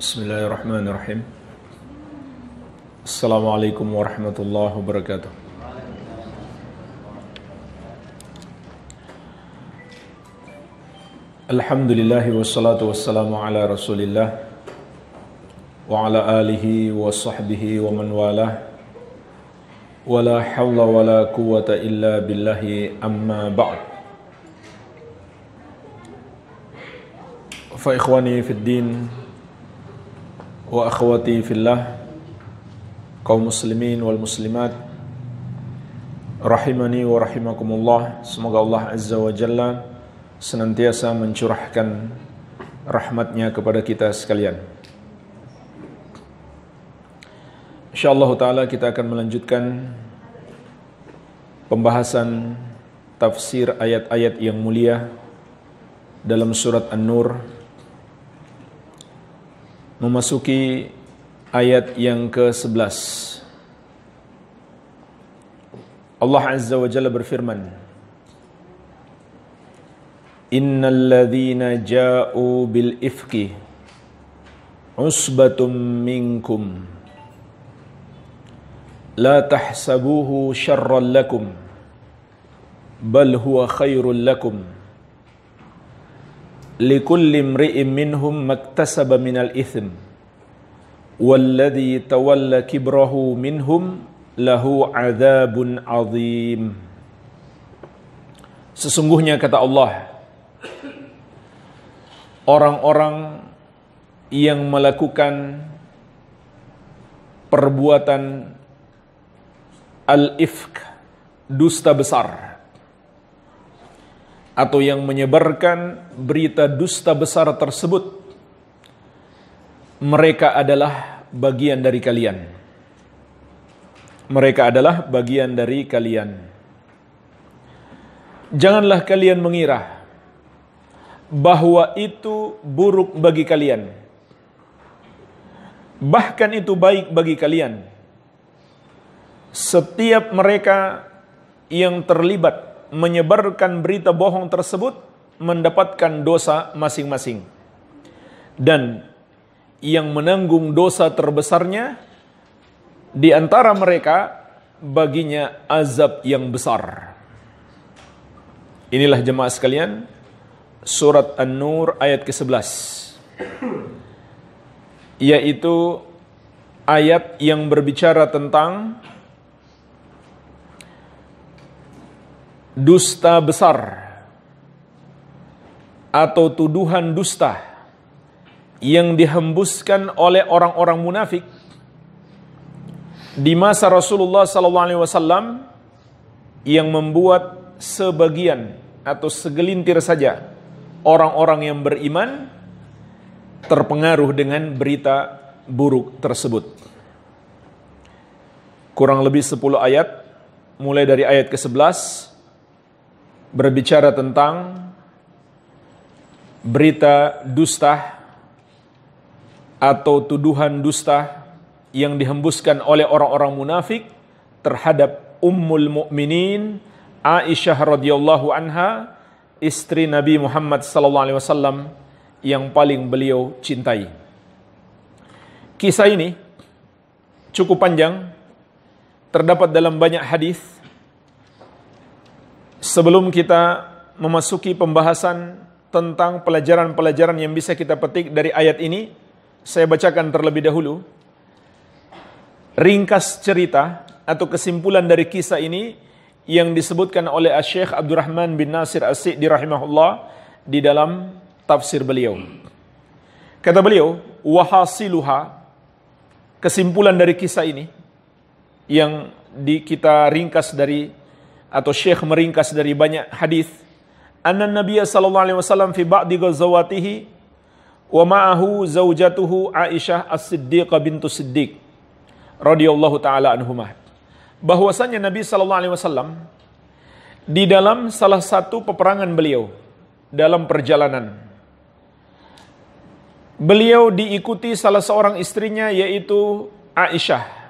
بسم الله الرحمن الرحيم السلام عليكم ورحمة الله وبركاته الحمد لله والصلاة والسلام على رسول الله وعلى آله وصحبه ومن والاه ولا حول ولا قوة إلا بالله أما بعد فإخواني في الدين wa akhwati fillah kaum muslimin wal muslimat rahimani wa rahimakumullah semoga Allah azza wa jalla senantiasa mencurahkan rahmatnya kepada kita sekalian insyaallah taala kita akan melanjutkan pembahasan tafsir ayat-ayat yang mulia dalam surat An-Nur memasuki ayat yang ke-11 Allah Azza wa Jalla berfirman Innal ladhina ja'u bil ifki usbatum minkum la tahsabuhu sharran lakum bal huwa khairul lakum likulli imri'in minhum maktasaba minal ithm walladhi tawalla kibrahu minhum lahu azim Sesungguhnya kata Allah orang-orang yang melakukan perbuatan al-ifk dusta besar atau yang menyebarkan berita dusta besar tersebut mereka adalah bagian dari kalian mereka adalah bagian dari kalian janganlah kalian mengira bahwa itu buruk bagi kalian bahkan itu baik bagi kalian setiap mereka yang terlibat menyebarkan berita bohong tersebut mendapatkan dosa masing-masing. Dan yang menanggung dosa terbesarnya di antara mereka baginya azab yang besar. Inilah jemaah sekalian surat An-Nur ayat ke-11 yaitu ayat yang berbicara tentang dusta besar atau tuduhan dusta yang dihembuskan oleh orang-orang munafik di masa Rasulullah SAW yang membuat sebagian atau segelintir saja orang-orang yang beriman terpengaruh dengan berita buruk tersebut. Kurang lebih 10 ayat mulai dari ayat ke-11 berbicara tentang berita dusta atau tuduhan dusta yang dihembuskan oleh orang-orang munafik terhadap Ummul Mukminin Aisyah radhiyallahu anha istri Nabi Muhammad sallallahu alaihi wasallam yang paling beliau cintai. Kisah ini cukup panjang terdapat dalam banyak hadis sebelum kita memasuki pembahasan tentang pelajaran-pelajaran yang bisa kita petik dari ayat ini, saya bacakan terlebih dahulu. Ringkas cerita atau kesimpulan dari kisah ini yang disebutkan oleh Asy-Syaikh Abdurrahman bin Nasir as di rahimahullah di dalam tafsir beliau. Kata beliau, wahasiluha kesimpulan dari kisah ini yang di, kita ringkas dari atau Syekh meringkas dari banyak hadis anna Nabi sallallahu alaihi wasallam fi ba'di ghazawatihi wa ma'ahu zaujatuhu Aisyah As-Siddiqah bintu Siddiq radhiyallahu taala anhumah bahwasanya Nabi sallallahu alaihi wasallam di dalam salah satu peperangan beliau dalam perjalanan beliau diikuti salah seorang istrinya yaitu Aisyah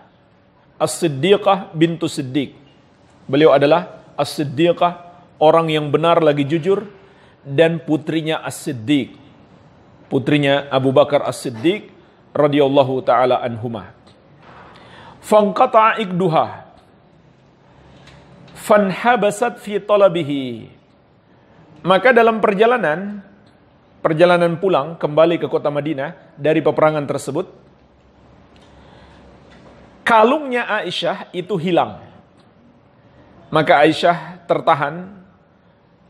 As-Siddiqah bintu Siddiq Beliau adalah As-Siddiqah, orang yang benar lagi jujur, dan putrinya As-Siddiq. Putrinya Abu Bakar As-Siddiq radhiyallahu taala anhumah. Fanqata'a ikduha. Fanhabasat fi talabihi. Maka dalam perjalanan perjalanan pulang kembali ke kota Madinah dari peperangan tersebut, kalungnya Aisyah itu hilang. Maka Aisyah tertahan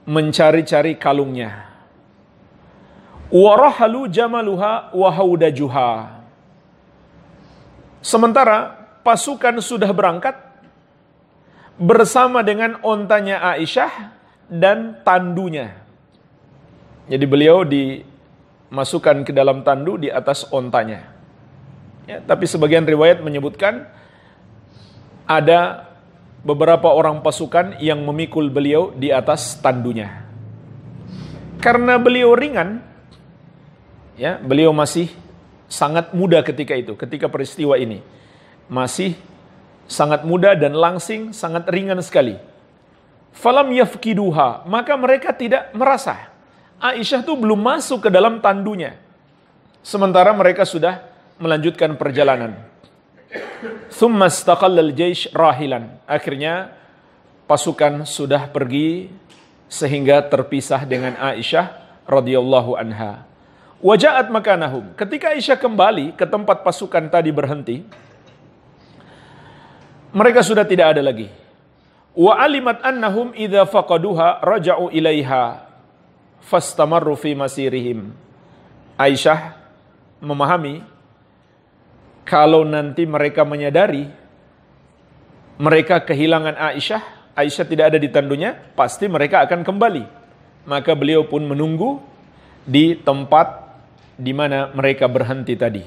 mencari-cari kalungnya. Warahalu jamaluha wahaudajuha. Sementara pasukan sudah berangkat bersama dengan ontanya Aisyah dan tandunya. Jadi beliau dimasukkan ke dalam tandu di atas ontanya. Ya, tapi sebagian riwayat menyebutkan ada beberapa orang pasukan yang memikul beliau di atas tandunya. Karena beliau ringan, ya, beliau masih sangat muda ketika itu, ketika peristiwa ini. Masih sangat muda dan langsing, sangat ringan sekali. Falam yafkiduha, maka mereka tidak merasa. Aisyah tuh belum masuk ke dalam tandunya. Sementara mereka sudah melanjutkan perjalanan. Thumma istaqallal jaysh rahilan. Akhirnya pasukan sudah pergi sehingga terpisah dengan Aisyah radhiyallahu anha. Wajaat makanahum. Ketika Aisyah kembali ke tempat pasukan tadi berhenti, mereka sudah tidak ada lagi. Wa alimat annahum idza faqaduha raja'u ilaiha fastamarru fi masirihim. Aisyah memahami kalau nanti mereka menyadari mereka kehilangan Aisyah, Aisyah tidak ada di tandunya, pasti mereka akan kembali. Maka beliau pun menunggu di tempat di mana mereka berhenti tadi.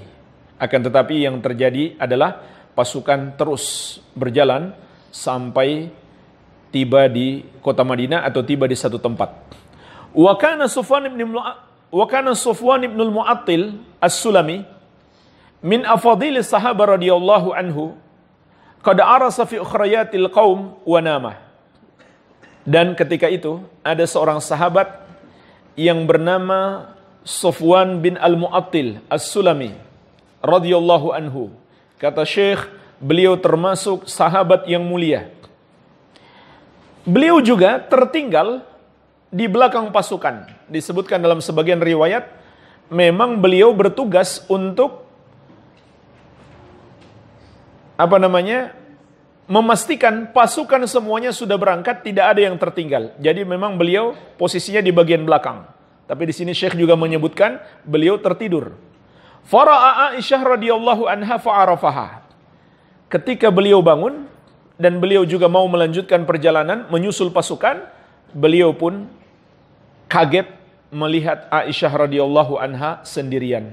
Akan tetapi yang terjadi adalah pasukan terus berjalan sampai tiba di kota Madinah atau tiba di satu tempat. Wakana Sufwan ibn Sufwan ibn Mu'attil As-Sulami min afadil sahaba radhiyallahu anhu qad arasa fi ukhrayatil qaum wa nama dan ketika itu ada seorang sahabat yang bernama Sofwan bin Al-Mu'attil As-Sulami radhiyallahu anhu kata Syekh beliau termasuk sahabat yang mulia beliau juga tertinggal di belakang pasukan disebutkan dalam sebagian riwayat memang beliau bertugas untuk apa namanya memastikan pasukan semuanya sudah berangkat, tidak ada yang tertinggal. Jadi memang beliau posisinya di bagian belakang. Tapi di sini Syekh juga menyebutkan beliau tertidur. Fara'a Aisyah radhiyallahu anha fa'arafaha. Ketika beliau bangun dan beliau juga mau melanjutkan perjalanan menyusul pasukan, beliau pun kaget melihat Aisyah radhiyallahu anha sendirian.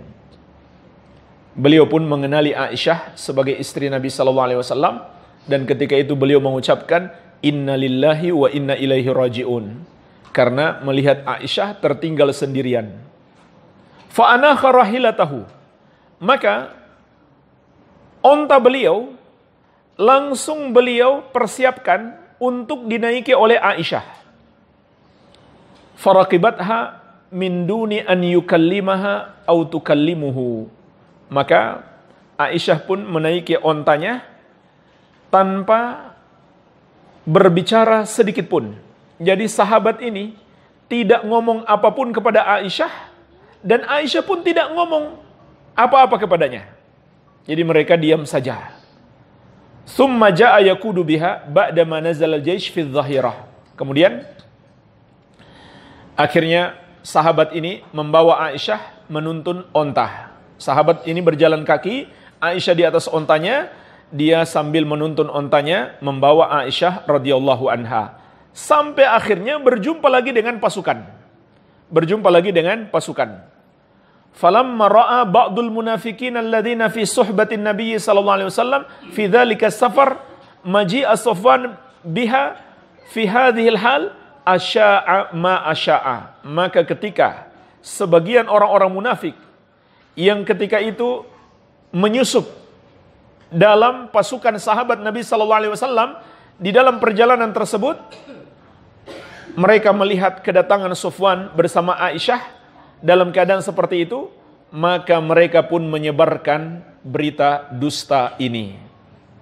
Beliau pun mengenali Aisyah sebagai istri Nabi sallallahu alaihi wasallam dan ketika itu beliau mengucapkan innalillahi wa inna ilaihi rajiun karena melihat Aisyah tertinggal sendirian. Fa anakha rahilatahu. Maka onta beliau langsung beliau persiapkan untuk dinaiki oleh Aisyah. Faraqibatha min duni an yukallimaha au tukallimuhu. Maka Aisyah pun menaiki ontanya tanpa berbicara sedikit pun. Jadi sahabat ini tidak ngomong apapun kepada Aisyah dan Aisyah pun tidak ngomong apa-apa kepadanya. Jadi mereka diam saja. Summa ja'a yakudu biha ba'da ma nazala al-jaysh fi dhahirah. Kemudian akhirnya sahabat ini membawa Aisyah menuntun ontah. Sahabat ini berjalan kaki, Aisyah di atas ontanya, dia sambil menuntun ontanya membawa Aisyah radhiyallahu anha. Sampai akhirnya berjumpa lagi dengan pasukan. Berjumpa lagi dengan pasukan. Falamma ra'a ba'dul munafikin alladziina fi suhbatin nabiyyi sallallahu alaihi wasallam fi dzalika safar maji'a Safwan biha fi hadhil hal asya'a ma asya'a. Maka ketika sebagian orang-orang munafik yang ketika itu menyusup dalam pasukan sahabat Nabi Sallallahu Alaihi Wasallam di dalam perjalanan tersebut mereka melihat kedatangan Sufwan bersama Aisyah dalam keadaan seperti itu maka mereka pun menyebarkan berita dusta ini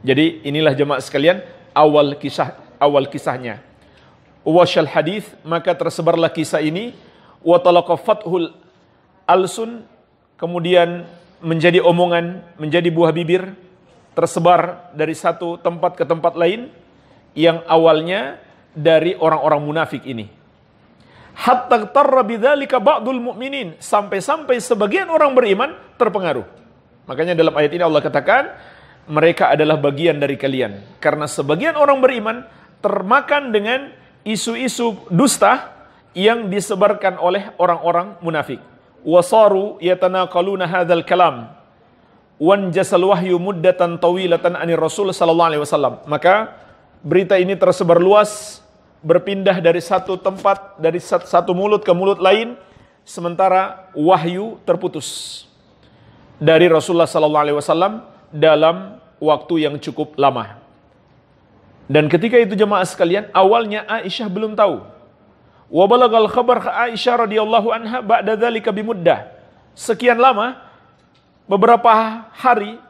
jadi inilah jemaah sekalian awal kisah awal kisahnya wasyal hadis maka tersebarlah kisah ini wa alsun kemudian menjadi omongan, menjadi buah bibir, tersebar dari satu tempat ke tempat lain, yang awalnya dari orang-orang munafik ini. Hatta tarra bidzalika ba'dul mu'minin, sampai-sampai sebagian orang beriman terpengaruh. Makanya dalam ayat ini Allah katakan, mereka adalah bagian dari kalian. Karena sebagian orang beriman termakan dengan isu-isu dusta yang disebarkan oleh orang-orang munafik wasaru yatanaqaluna hadzal kalam wan jasal wahyu muddatan tawilatan الرسول rasul sallallahu alaihi wasallam maka berita ini tersebar luas berpindah dari satu tempat dari satu mulut ke mulut lain sementara wahyu terputus dari Rasulullah sallallahu alaihi wasallam dalam waktu yang cukup lama dan ketika itu jemaah sekalian awalnya Aisyah belum tahu Wabalagal balagal khabar Aisyah radhiyallahu anha ba'da dzalika bimuddah. Sekian lama beberapa hari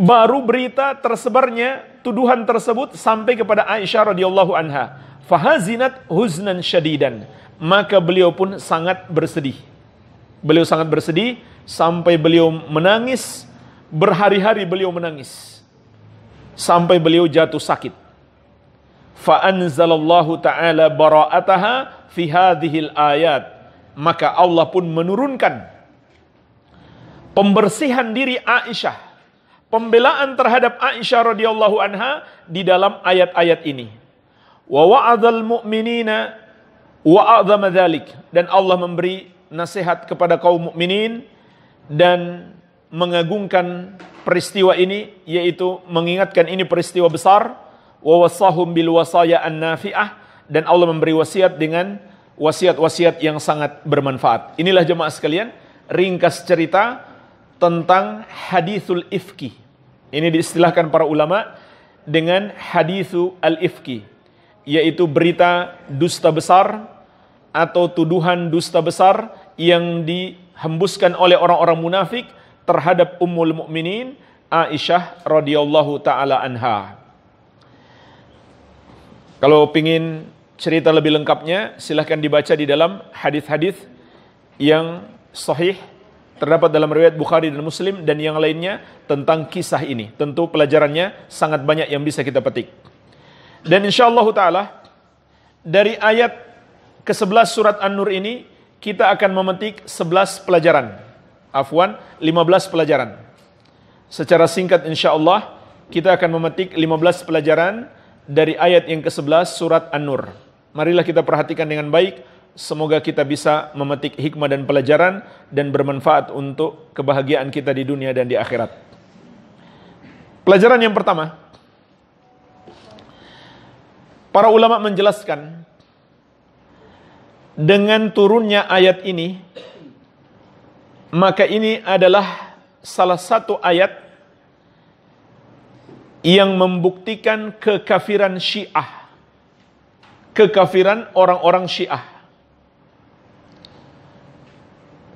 baru berita tersebarnya tuduhan tersebut sampai kepada Aisyah radhiyallahu anha. Fahazinat huznan syadidan. Maka beliau pun sangat bersedih. Beliau sangat bersedih sampai beliau menangis berhari-hari beliau menangis sampai beliau jatuh sakit fa taala bara'ataha fi hadhil ayat maka Allah pun menurunkan pembersihan diri Aisyah pembelaan terhadap Aisyah radhiyallahu anha di dalam ayat-ayat ini wa wa'adzal mu'minina wa dan Allah memberi nasihat kepada kaum mukminin dan mengagungkan peristiwa ini yaitu mengingatkan ini peristiwa besar wawasahum bil wasaya an nafi'ah dan Allah memberi wasiat dengan wasiat-wasiat yang sangat bermanfaat. Inilah jemaah sekalian, ringkas cerita tentang hadisul ifki. Ini diistilahkan para ulama dengan hadisul al-ifki, yaitu berita dusta besar atau tuduhan dusta besar yang dihembuskan oleh orang-orang munafik terhadap ummul mukminin Aisyah radhiyallahu taala anha. Kalau pingin cerita lebih lengkapnya, silahkan dibaca di dalam hadis-hadis yang sahih terdapat dalam riwayat Bukhari dan Muslim dan yang lainnya tentang kisah ini. Tentu pelajarannya sangat banyak yang bisa kita petik. Dan insya Allah ta'ala, dari ayat ke-11 surat An-Nur ini, kita akan memetik 11 pelajaran. Afwan, 15 pelajaran. Secara singkat insya Allah, kita akan memetik 15 pelajaran dari ayat yang ke-11 surat An-Nur. Marilah kita perhatikan dengan baik, semoga kita bisa memetik hikmah dan pelajaran dan bermanfaat untuk kebahagiaan kita di dunia dan di akhirat. Pelajaran yang pertama, para ulama menjelaskan dengan turunnya ayat ini maka ini adalah salah satu ayat yang membuktikan kekafiran Syiah. Kekafiran orang-orang Syiah.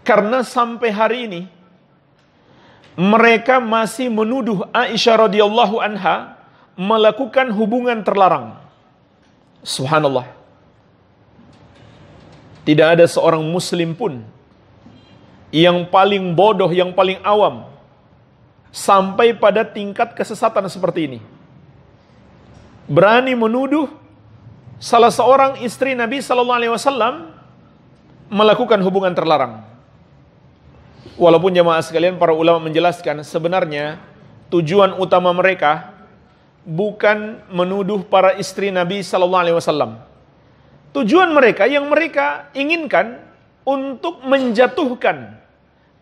Karena sampai hari ini mereka masih menuduh Aisyah radhiyallahu anha melakukan hubungan terlarang. Subhanallah. Tidak ada seorang muslim pun yang paling bodoh, yang paling awam sampai pada tingkat kesesatan seperti ini. Berani menuduh salah seorang istri Nabi Shallallahu Alaihi Wasallam melakukan hubungan terlarang. Walaupun jemaah sekalian para ulama menjelaskan sebenarnya tujuan utama mereka bukan menuduh para istri Nabi Shallallahu Alaihi Wasallam. Tujuan mereka yang mereka inginkan untuk menjatuhkan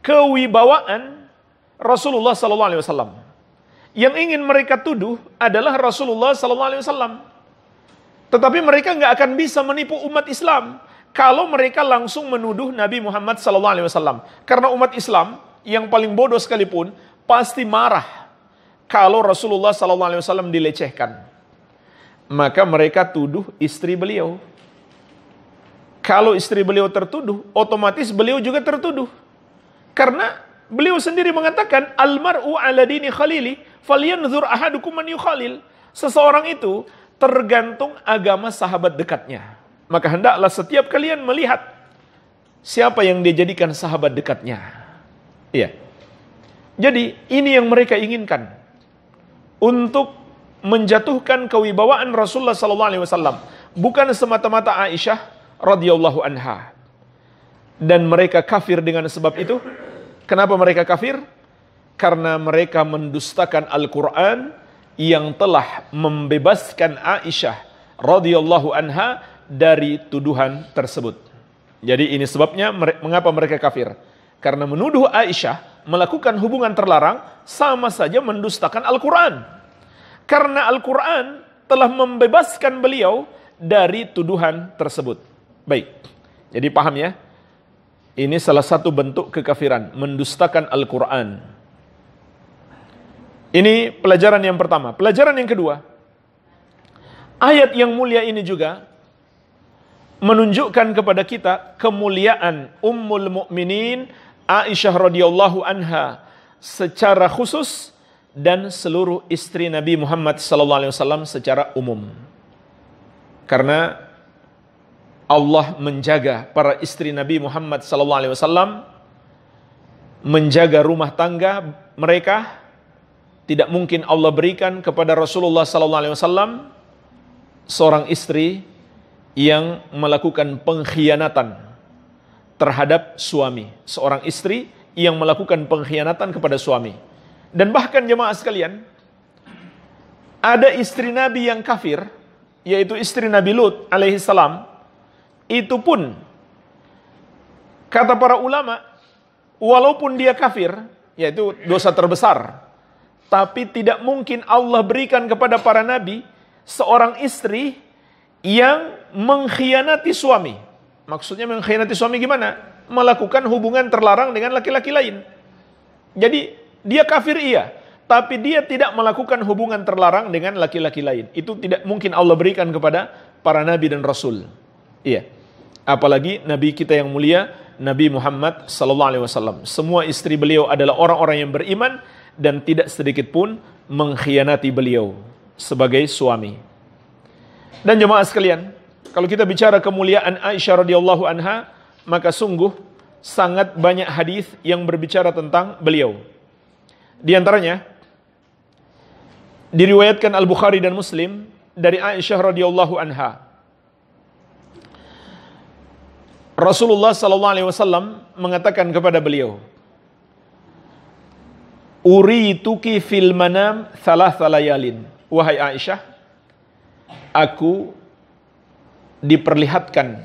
kewibawaan Rasulullah Sallallahu Alaihi Wasallam. Yang ingin mereka tuduh adalah Rasulullah Sallallahu Alaihi Wasallam. Tetapi mereka nggak akan bisa menipu umat Islam kalau mereka langsung menuduh Nabi Muhammad Sallallahu Alaihi Wasallam. Karena umat Islam yang paling bodoh sekalipun pasti marah kalau Rasulullah Sallallahu Alaihi Wasallam dilecehkan. Maka mereka tuduh istri beliau. Kalau istri beliau tertuduh, otomatis beliau juga tertuduh. Karena Beliau sendiri mengatakan almaru ala dini khalili falyanzur ahadukum man yukhalil. Seseorang itu tergantung agama sahabat dekatnya. Maka hendaklah setiap kalian melihat siapa yang dia jadikan sahabat dekatnya. Iya. Jadi ini yang mereka inginkan untuk menjatuhkan kewibawaan Rasulullah sallallahu alaihi wasallam bukan semata-mata Aisyah radhiyallahu anha. Dan mereka kafir dengan sebab itu Kenapa mereka kafir? Karena mereka mendustakan Al-Quran yang telah membebaskan Aisyah radhiyallahu anha dari tuduhan tersebut. Jadi ini sebabnya mengapa mereka kafir. Karena menuduh Aisyah melakukan hubungan terlarang sama saja mendustakan Al-Quran. Karena Al-Quran telah membebaskan beliau dari tuduhan tersebut. Baik, jadi paham ya? Ini salah satu bentuk kekafiran, mendustakan Al-Quran. Ini pelajaran yang pertama. Pelajaran yang kedua, ayat yang mulia ini juga menunjukkan kepada kita kemuliaan Ummul Mukminin Aisyah radhiyallahu anha secara khusus dan seluruh istri Nabi Muhammad sallallahu alaihi wasallam secara umum. Karena Allah menjaga para istri Nabi Muhammad SAW menjaga rumah tangga mereka tidak mungkin Allah berikan kepada Rasulullah SAW seorang istri yang melakukan pengkhianatan terhadap suami, seorang istri yang melakukan pengkhianatan kepada suami. Dan bahkan jemaah sekalian, ada istri Nabi yang kafir, yaitu istri Nabi Lut alaihi salam, itu pun, kata para ulama, walaupun dia kafir, yaitu dosa terbesar, tapi tidak mungkin Allah berikan kepada para nabi seorang istri yang mengkhianati suami. Maksudnya mengkhianati suami gimana? Melakukan hubungan terlarang dengan laki-laki lain. Jadi dia kafir iya, tapi dia tidak melakukan hubungan terlarang dengan laki-laki lain. Itu tidak mungkin Allah berikan kepada para nabi dan rasul. Iya apalagi nabi kita yang mulia Nabi Muhammad sallallahu alaihi wasallam. Semua istri beliau adalah orang-orang yang beriman dan tidak sedikit pun mengkhianati beliau sebagai suami. Dan jemaah sekalian, kalau kita bicara kemuliaan Aisyah radhiyallahu anha, maka sungguh sangat banyak hadis yang berbicara tentang beliau. Di antaranya diriwayatkan Al-Bukhari dan Muslim dari Aisyah radhiyallahu anha. Rasulullah sallallahu alaihi wasallam mengatakan kepada beliau, tuki fil manam salah salayalin. Wahai Aisyah, aku diperlihatkan,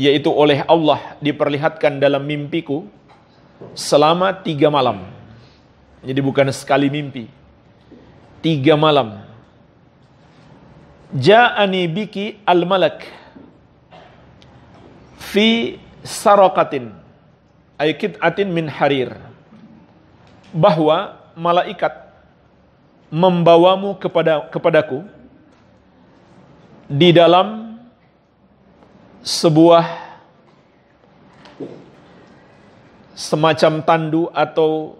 yaitu oleh Allah diperlihatkan dalam mimpiku selama tiga malam. Jadi bukan sekali mimpi. Tiga malam. Ja'ani biki al-malak fi sarokatin ay atin min harir bahwa malaikat membawamu kepada kepadaku di dalam sebuah semacam tandu atau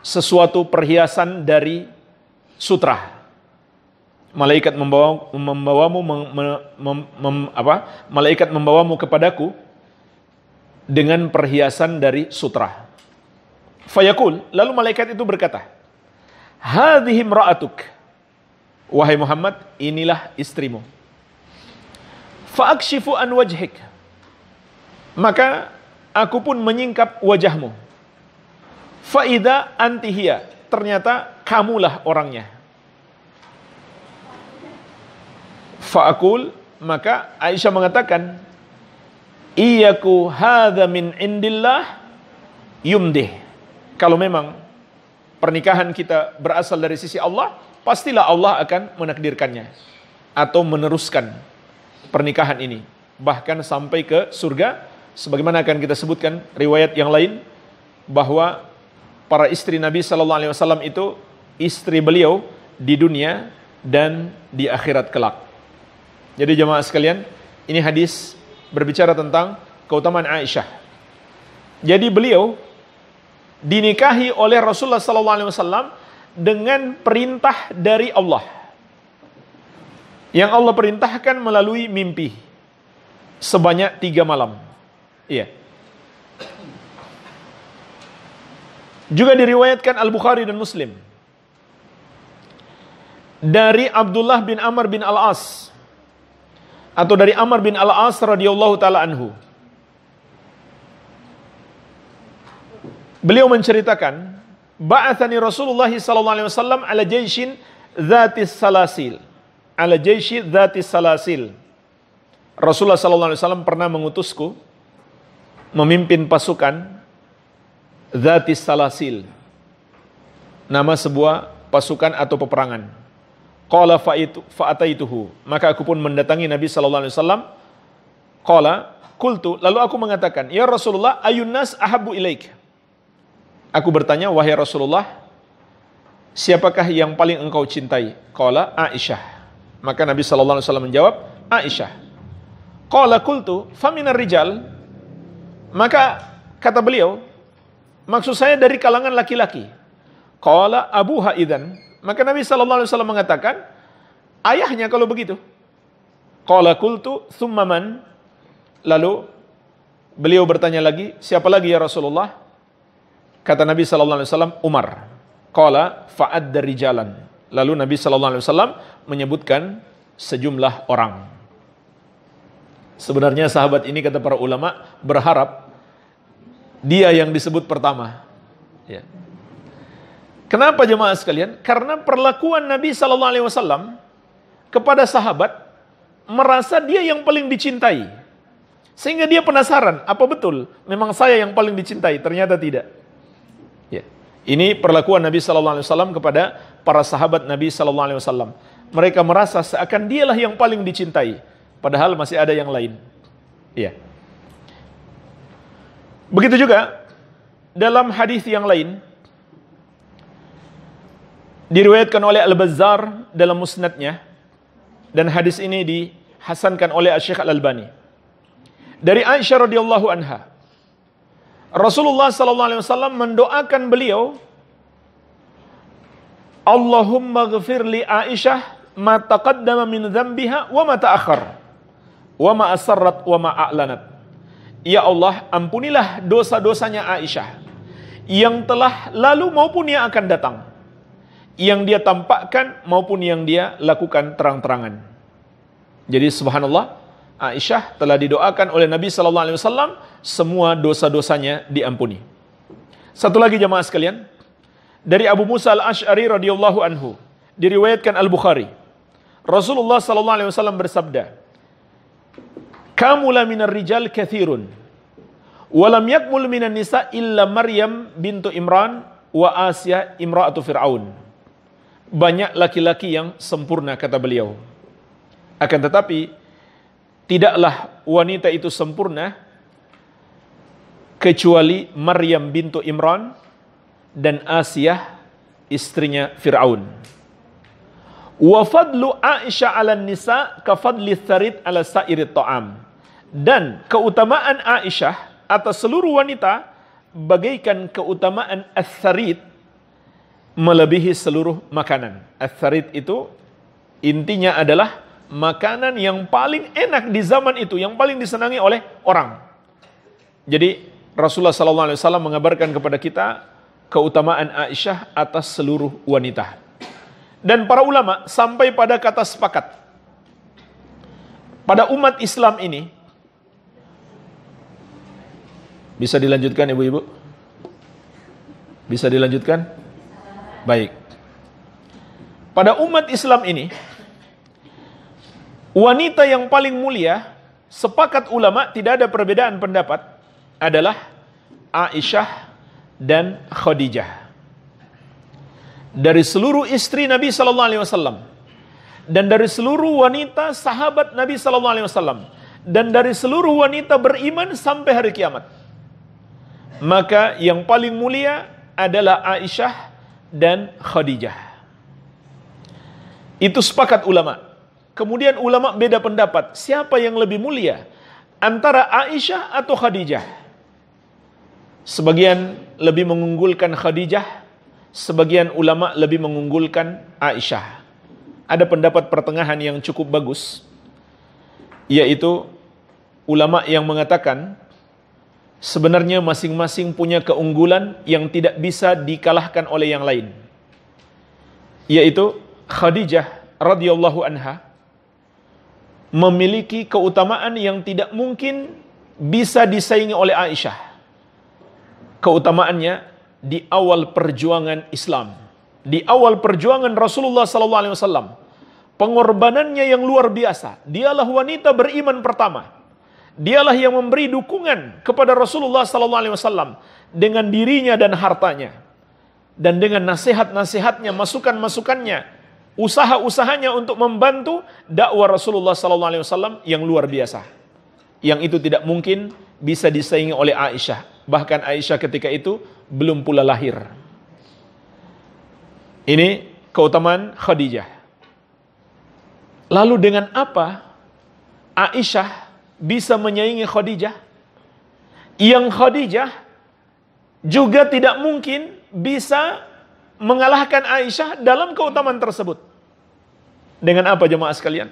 sesuatu perhiasan dari sutra malaikat membawa membawamu mem, mem, mem, apa? Malaikat membawamu kepadaku dengan perhiasan dari sutra. Fayakul, lalu malaikat itu berkata, "Hadhihi Raatuk, Wahai Muhammad, inilah istrimu. Fa'akshifu an wajhik. Maka aku pun menyingkap wajahmu. Faida antihia. Ternyata kamulah orangnya. Fa'akul maka Aisyah mengatakan Iyaku hadha min indillah yumdih. Kalau memang pernikahan kita berasal dari sisi Allah, pastilah Allah akan menakdirkannya atau meneruskan pernikahan ini bahkan sampai ke surga sebagaimana akan kita sebutkan riwayat yang lain bahwa para istri Nabi saw itu istri beliau di dunia dan di akhirat kelak. Jadi jemaah sekalian, ini hadis berbicara tentang keutamaan Aisyah. Jadi beliau dinikahi oleh Rasulullah SAW dengan perintah dari Allah. Yang Allah perintahkan melalui mimpi sebanyak tiga malam. Iya. Juga diriwayatkan Al-Bukhari dan Muslim. Dari Abdullah bin Amr bin Al-As atau dari Amr bin Al-As radhiyallahu taala anhu. Beliau menceritakan, "Ba'athani Rasulullah sallallahu alaihi wasallam ala jaishin dzatis salasil." Ala jaisi dzatis salasil. Rasulullah sallallahu alaihi wasallam pernah mengutusku memimpin pasukan dzatis salasil. Nama sebuah pasukan atau peperangan. Qala ataituhu. Maka aku pun mendatangi Nabi sallallahu alaihi wasallam. Qala qultu, lalu aku mengatakan, "Ya Rasulullah, nas ahabu ilaik?" Aku bertanya, "Wahai Rasulullah, siapakah yang paling engkau cintai?" Qala Aisyah. Maka Nabi sallallahu alaihi wasallam menjawab, "Aisyah." Qala qultu, "Faminar rijal?" Maka kata beliau, maksud saya dari kalangan laki-laki. Qala Abu Haidan. Maka Nabi SAW mengatakan, ayahnya kalau begitu. Qala kultu thummaman. Lalu beliau bertanya lagi, siapa lagi ya Rasulullah? Kata Nabi SAW, Umar. Qala faad dari jalan. Lalu Nabi SAW menyebutkan sejumlah orang. Sebenarnya sahabat ini kata para ulama berharap dia yang disebut pertama. Ya. Kenapa jemaah sekalian? Karena perlakuan Nabi Shallallahu Alaihi Wasallam kepada sahabat merasa dia yang paling dicintai, sehingga dia penasaran apa betul memang saya yang paling dicintai. Ternyata tidak. Ya. Ini perlakuan Nabi Shallallahu Alaihi Wasallam kepada para sahabat Nabi Shallallahu Alaihi Wasallam. Mereka merasa seakan dialah yang paling dicintai, padahal masih ada yang lain. Ya. Begitu juga dalam hadis yang lain diriwayatkan oleh Al-Bazzar dalam musnadnya dan hadis ini dihasankan oleh Syekh Al-Albani dari Aisyah radhiyallahu anha Rasulullah sallallahu alaihi wasallam mendoakan beliau Allahumma ghafir li Aisyah ma taqaddama min dzambiha wa ma ta'akhkhar wa ma asarrat wa ma a'lanat Ya Allah ampunilah dosa-dosanya Aisyah yang telah lalu maupun yang akan datang yang dia tampakkan maupun yang dia lakukan terang-terangan. Jadi subhanallah, Aisyah telah didoakan oleh Nabi sallallahu alaihi wasallam semua dosa-dosanya diampuni. Satu lagi jemaah sekalian, dari Abu Musa Al-Asy'ari radhiyallahu anhu, diriwayatkan Al-Bukhari. Rasulullah sallallahu alaihi wasallam bersabda, "Kamula minar rijal kathirun, lam yakmul minan nisa illa Maryam bintu Imran wa Asiya imra'atu Fir'aun." banyak laki-laki yang sempurna kata beliau. Akan tetapi tidaklah wanita itu sempurna kecuali Maryam bintu Imran dan Asiyah istrinya Firaun. Wa fadlu Aisyah 'ala nisa ka fadli Tharid 'ala sairi ta'am. Dan keutamaan Aisyah atas seluruh wanita bagaikan keutamaan as melebihi seluruh makanan. Atharid itu intinya adalah makanan yang paling enak di zaman itu, yang paling disenangi oleh orang. Jadi Rasulullah SAW mengabarkan kepada kita keutamaan Aisyah atas seluruh wanita. Dan para ulama sampai pada kata sepakat. Pada umat Islam ini, bisa dilanjutkan ibu-ibu? Bisa dilanjutkan? Baik. Pada umat Islam ini, wanita yang paling mulia, sepakat ulama tidak ada perbedaan pendapat, adalah Aisyah dan Khadijah. Dari seluruh istri Nabi saw dan dari seluruh wanita sahabat Nabi saw dan dari seluruh wanita beriman sampai hari kiamat. Maka yang paling mulia adalah Aisyah dan Khadijah. Itu sepakat ulama. Kemudian ulama beda pendapat, siapa yang lebih mulia? Antara Aisyah atau Khadijah? Sebagian lebih mengunggulkan Khadijah, sebagian ulama lebih mengunggulkan Aisyah. Ada pendapat pertengahan yang cukup bagus, yaitu ulama yang mengatakan sebenarnya masing-masing punya keunggulan yang tidak bisa dikalahkan oleh yang lain. Yaitu Khadijah radhiyallahu anha memiliki keutamaan yang tidak mungkin bisa disaingi oleh Aisyah. Keutamaannya di awal perjuangan Islam, di awal perjuangan Rasulullah sallallahu alaihi wasallam. Pengorbanannya yang luar biasa. Dialah wanita beriman pertama Dialah yang memberi dukungan kepada Rasulullah sallallahu alaihi wasallam dengan dirinya dan hartanya. Dan dengan nasihat-nasihatnya, masukan-masukannya, usaha-usahanya untuk membantu dakwah Rasulullah sallallahu alaihi wasallam yang luar biasa. Yang itu tidak mungkin bisa disaingi oleh Aisyah. Bahkan Aisyah ketika itu belum pula lahir. Ini keutamaan Khadijah. Lalu dengan apa Aisyah bisa menyaingi Khadijah. Yang Khadijah juga tidak mungkin bisa mengalahkan Aisyah dalam keutamaan tersebut. Dengan apa jemaah sekalian?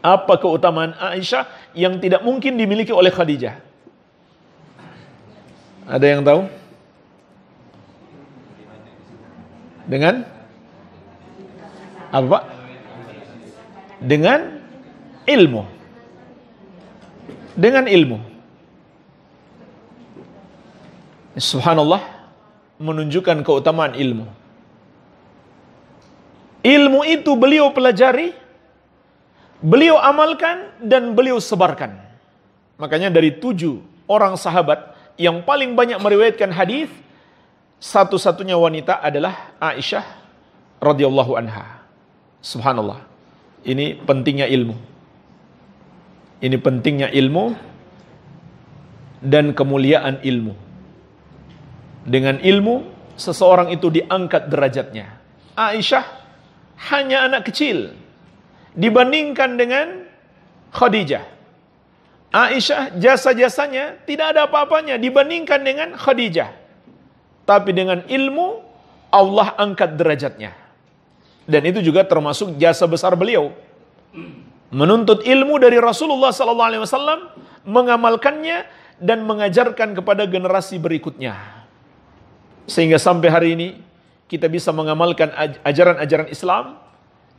Apa keutamaan Aisyah yang tidak mungkin dimiliki oleh Khadijah? Ada yang tahu? Dengan apa? Dengan ilmu dengan ilmu. Subhanallah menunjukkan keutamaan ilmu. Ilmu itu beliau pelajari, beliau amalkan dan beliau sebarkan. Makanya dari tujuh orang sahabat yang paling banyak meriwayatkan hadis, satu-satunya wanita adalah Aisyah radhiyallahu anha. Subhanallah. Ini pentingnya ilmu. Ini pentingnya ilmu dan kemuliaan ilmu. Dengan ilmu, seseorang itu diangkat derajatnya. Aisyah hanya anak kecil dibandingkan dengan Khadijah. Aisyah jasa-jasanya tidak ada apa-apanya dibandingkan dengan Khadijah. Tapi dengan ilmu Allah angkat derajatnya. Dan itu juga termasuk jasa besar beliau menuntut ilmu dari Rasulullah sallallahu alaihi wasallam, mengamalkannya dan mengajarkan kepada generasi berikutnya. Sehingga sampai hari ini kita bisa mengamalkan ajaran-ajaran Islam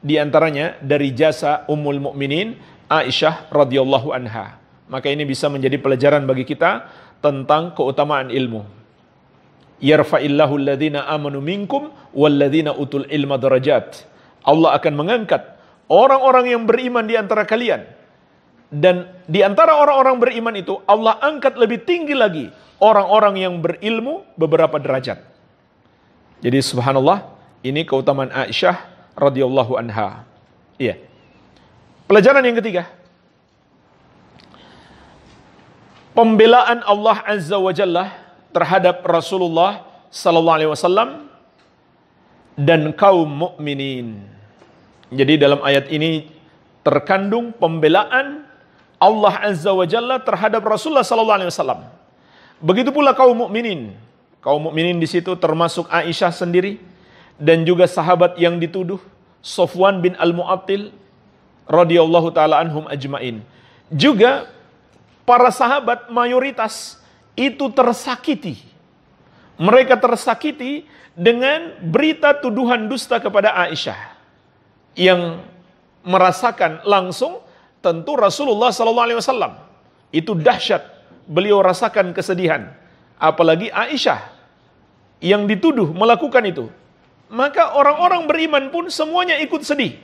di antaranya dari jasa Ummul Mukminin Aisyah radhiyallahu anha. Maka ini bisa menjadi pelajaran bagi kita tentang keutamaan ilmu yarfa'illahu alladhina amanu minkum walladhina utul ilma darajat. Allah akan mengangkat orang-orang yang beriman di antara kalian. Dan di antara orang-orang beriman itu, Allah angkat lebih tinggi lagi orang-orang yang berilmu beberapa derajat. Jadi subhanallah, ini keutamaan Aisyah radhiyallahu anha. Iya. Pelajaran yang ketiga. Pembelaan Allah Azza wa Jalla terhadap Rasulullah sallallahu alaihi wasallam dan kaum mukminin. Jadi dalam ayat ini terkandung pembelaan Allah Azza wa Jalla terhadap Rasulullah sallallahu alaihi wasallam. Begitu pula kaum mukminin. Kaum mukminin di situ termasuk Aisyah sendiri dan juga sahabat yang dituduh Sofwan bin Al-Mu'attil radhiyallahu taala anhum ajmain. Juga para sahabat mayoritas itu tersakiti. Mereka tersakiti dengan berita tuduhan dusta kepada Aisyah yang merasakan langsung tentu Rasulullah sallallahu alaihi wasallam. Itu dahsyat beliau rasakan kesedihan. Apalagi Aisyah yang dituduh melakukan itu. Maka orang-orang beriman pun semuanya ikut sedih.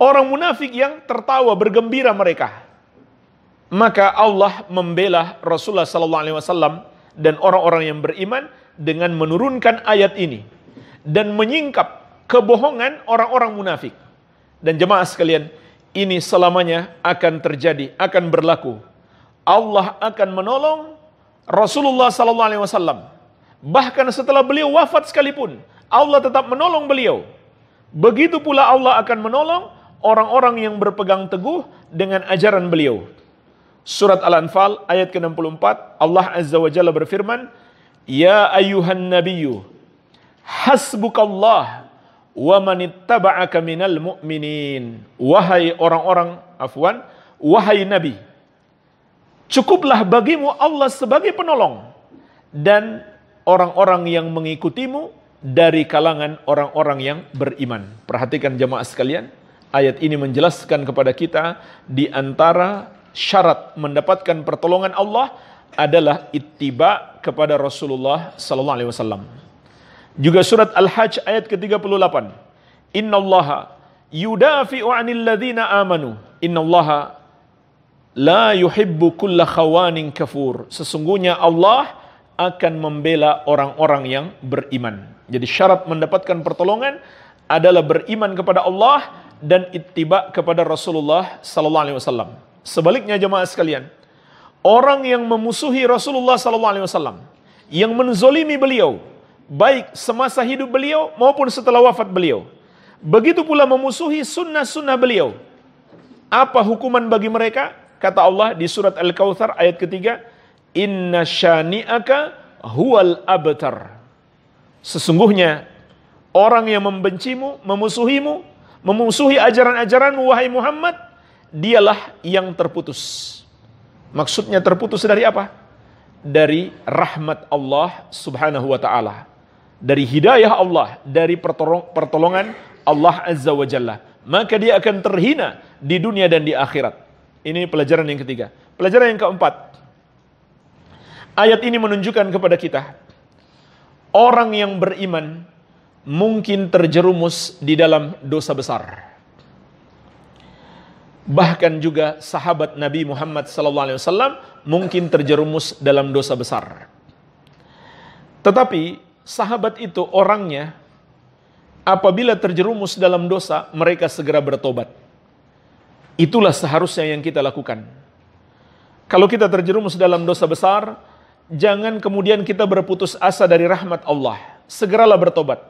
Orang munafik yang tertawa bergembira mereka. Maka Allah membela Rasulullah sallallahu alaihi wasallam dan orang-orang yang beriman dengan menurunkan ayat ini dan menyingkap kebohongan orang-orang munafik. Dan jemaah sekalian, ini selamanya akan terjadi, akan berlaku. Allah akan menolong Rasulullah sallallahu alaihi wasallam. Bahkan setelah beliau wafat sekalipun, Allah tetap menolong beliau. Begitu pula Allah akan menolong orang-orang yang berpegang teguh dengan ajaran beliau. Surat Al-Anfal ayat ke-64 Allah Azza wa Jalla berfirman, "Ya ayuhan nabiyyu, hasbukallah wa manittaba'aka minal mu'minin. Wahai orang-orang, afwan, wahai Nabi, cukuplah bagimu Allah sebagai penolong dan orang-orang yang mengikutimu dari kalangan orang-orang yang beriman. Perhatikan jemaah sekalian, ayat ini menjelaskan kepada kita di antara syarat mendapatkan pertolongan Allah adalah ittiba kepada Rasulullah sallallahu alaihi wasallam. Juga surat Al-Hajj ayat ke-38. Innallaha yudafi'u 'anil ladhina amanu. Innallaha la yuhibbu kulla khawanin kafur. Sesungguhnya Allah akan membela orang-orang yang beriman. Jadi syarat mendapatkan pertolongan adalah beriman kepada Allah dan ittiba kepada Rasulullah sallallahu alaihi wasallam. Sebaliknya jemaah sekalian, orang yang memusuhi Rasulullah sallallahu alaihi wasallam, yang menzolimi beliau, baik semasa hidup beliau maupun setelah wafat beliau. Begitu pula memusuhi sunnah-sunnah beliau. Apa hukuman bagi mereka? Kata Allah di surat Al-Kautsar ayat ketiga, Inna syani'aka huwal abtar. Sesungguhnya orang yang membencimu, memusuhimu, memusuhi ajaran-ajaran wahai Muhammad, dialah yang terputus. Maksudnya terputus dari apa? Dari rahmat Allah Subhanahu wa taala dari hidayah Allah, dari pertolongan Allah Azza wa Jalla. Maka dia akan terhina di dunia dan di akhirat. Ini pelajaran yang ketiga. Pelajaran yang keempat. Ayat ini menunjukkan kepada kita, orang yang beriman mungkin terjerumus di dalam dosa besar. Bahkan juga sahabat Nabi Muhammad SAW mungkin terjerumus dalam dosa besar. Tetapi sahabat itu orangnya apabila terjerumus dalam dosa, mereka segera bertobat. Itulah seharusnya yang kita lakukan. Kalau kita terjerumus dalam dosa besar, jangan kemudian kita berputus asa dari rahmat Allah. Segeralah bertobat,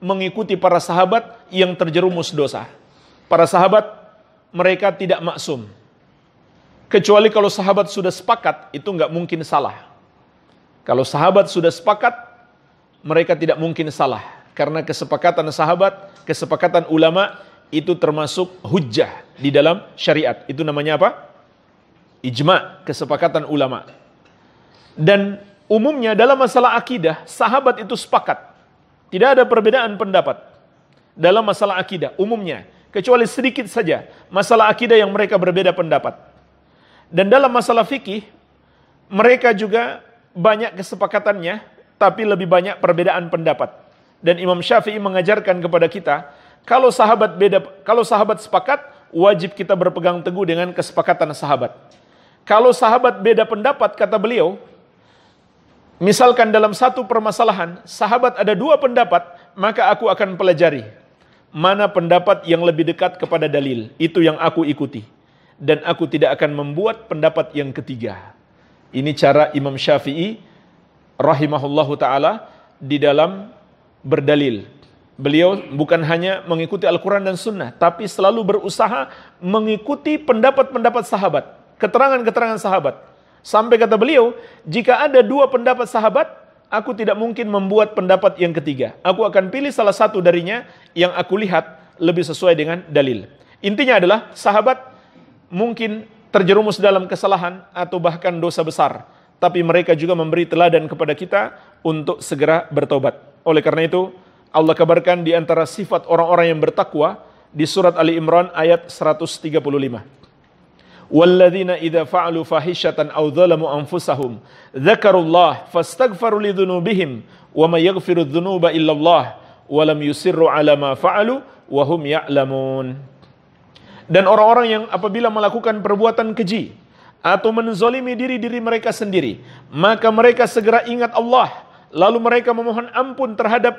mengikuti para sahabat yang terjerumus dosa. Para sahabat, mereka tidak maksum. Kecuali kalau sahabat sudah sepakat, itu nggak mungkin salah. Kalau sahabat sudah sepakat, mereka tidak mungkin salah karena kesepakatan sahabat, kesepakatan ulama itu termasuk hujjah di dalam syariat. Itu namanya apa? Ijma, kesepakatan ulama. Dan umumnya dalam masalah akidah, sahabat itu sepakat. Tidak ada perbedaan pendapat dalam masalah akidah umumnya, kecuali sedikit saja masalah akidah yang mereka berbeda pendapat. Dan dalam masalah fikih, mereka juga banyak kesepakatannya tapi lebih banyak perbedaan pendapat. Dan Imam Syafi'i mengajarkan kepada kita, kalau sahabat beda kalau sahabat sepakat, wajib kita berpegang teguh dengan kesepakatan sahabat. Kalau sahabat beda pendapat kata beliau, misalkan dalam satu permasalahan sahabat ada dua pendapat, maka aku akan pelajari mana pendapat yang lebih dekat kepada dalil, itu yang aku ikuti. Dan aku tidak akan membuat pendapat yang ketiga. Ini cara Imam Syafi'i rahimahullahu taala di dalam berdalil. Beliau bukan hanya mengikuti Al-Quran dan Sunnah, tapi selalu berusaha mengikuti pendapat-pendapat sahabat, keterangan-keterangan sahabat. Sampai kata beliau, jika ada dua pendapat sahabat, aku tidak mungkin membuat pendapat yang ketiga. Aku akan pilih salah satu darinya yang aku lihat lebih sesuai dengan dalil. Intinya adalah sahabat mungkin terjerumus dalam kesalahan atau bahkan dosa besar tapi mereka juga memberi teladan kepada kita untuk segera bertobat. Oleh karena itu, Allah kabarkan di antara sifat orang-orang yang bertakwa di surat Ali Imran ayat 135. وَالَّذِينَ إِذَا fa'alu fahishatan أَوْ ظَلَمُوا anfusahum ذَكَرُوا اللَّهِ فَاسْتَغْفَرُوا لِذُنُوبِهِمْ وَمَا yaghfiru الذُّنُوبَ إِلَّا اللَّهِ وَلَمْ yusirru ala ma fa'alu وَهُمْ يَعْلَمُونَ Dan orang-orang yang apabila melakukan perbuatan keji, atau menzolimi diri-diri mereka sendiri, maka mereka segera ingat Allah, lalu mereka memohon ampun terhadap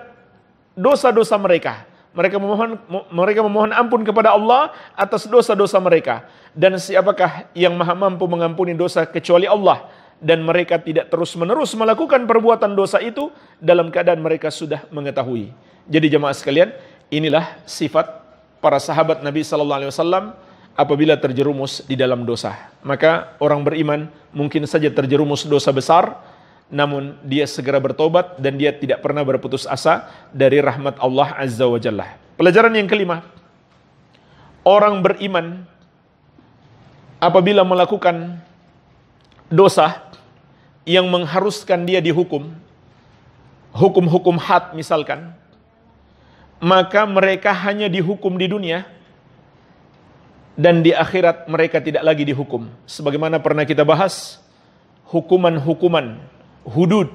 dosa-dosa mereka. Mereka memohon mereka memohon ampun kepada Allah atas dosa-dosa mereka. Dan siapakah yang maha mampu mengampuni dosa kecuali Allah? Dan mereka tidak terus-menerus melakukan perbuatan dosa itu dalam keadaan mereka sudah mengetahui. Jadi jemaah sekalian, inilah sifat para sahabat Nabi Sallallahu Alaihi Wasallam apabila terjerumus di dalam dosa. Maka orang beriman mungkin saja terjerumus dosa besar, namun dia segera bertobat dan dia tidak pernah berputus asa dari rahmat Allah Azza wa Jalla. Pelajaran yang kelima, orang beriman apabila melakukan dosa yang mengharuskan dia dihukum, hukum-hukum had misalkan, maka mereka hanya dihukum di dunia, dan di akhirat mereka tidak lagi dihukum. Sebagaimana pernah kita bahas, hukuman-hukuman, hudud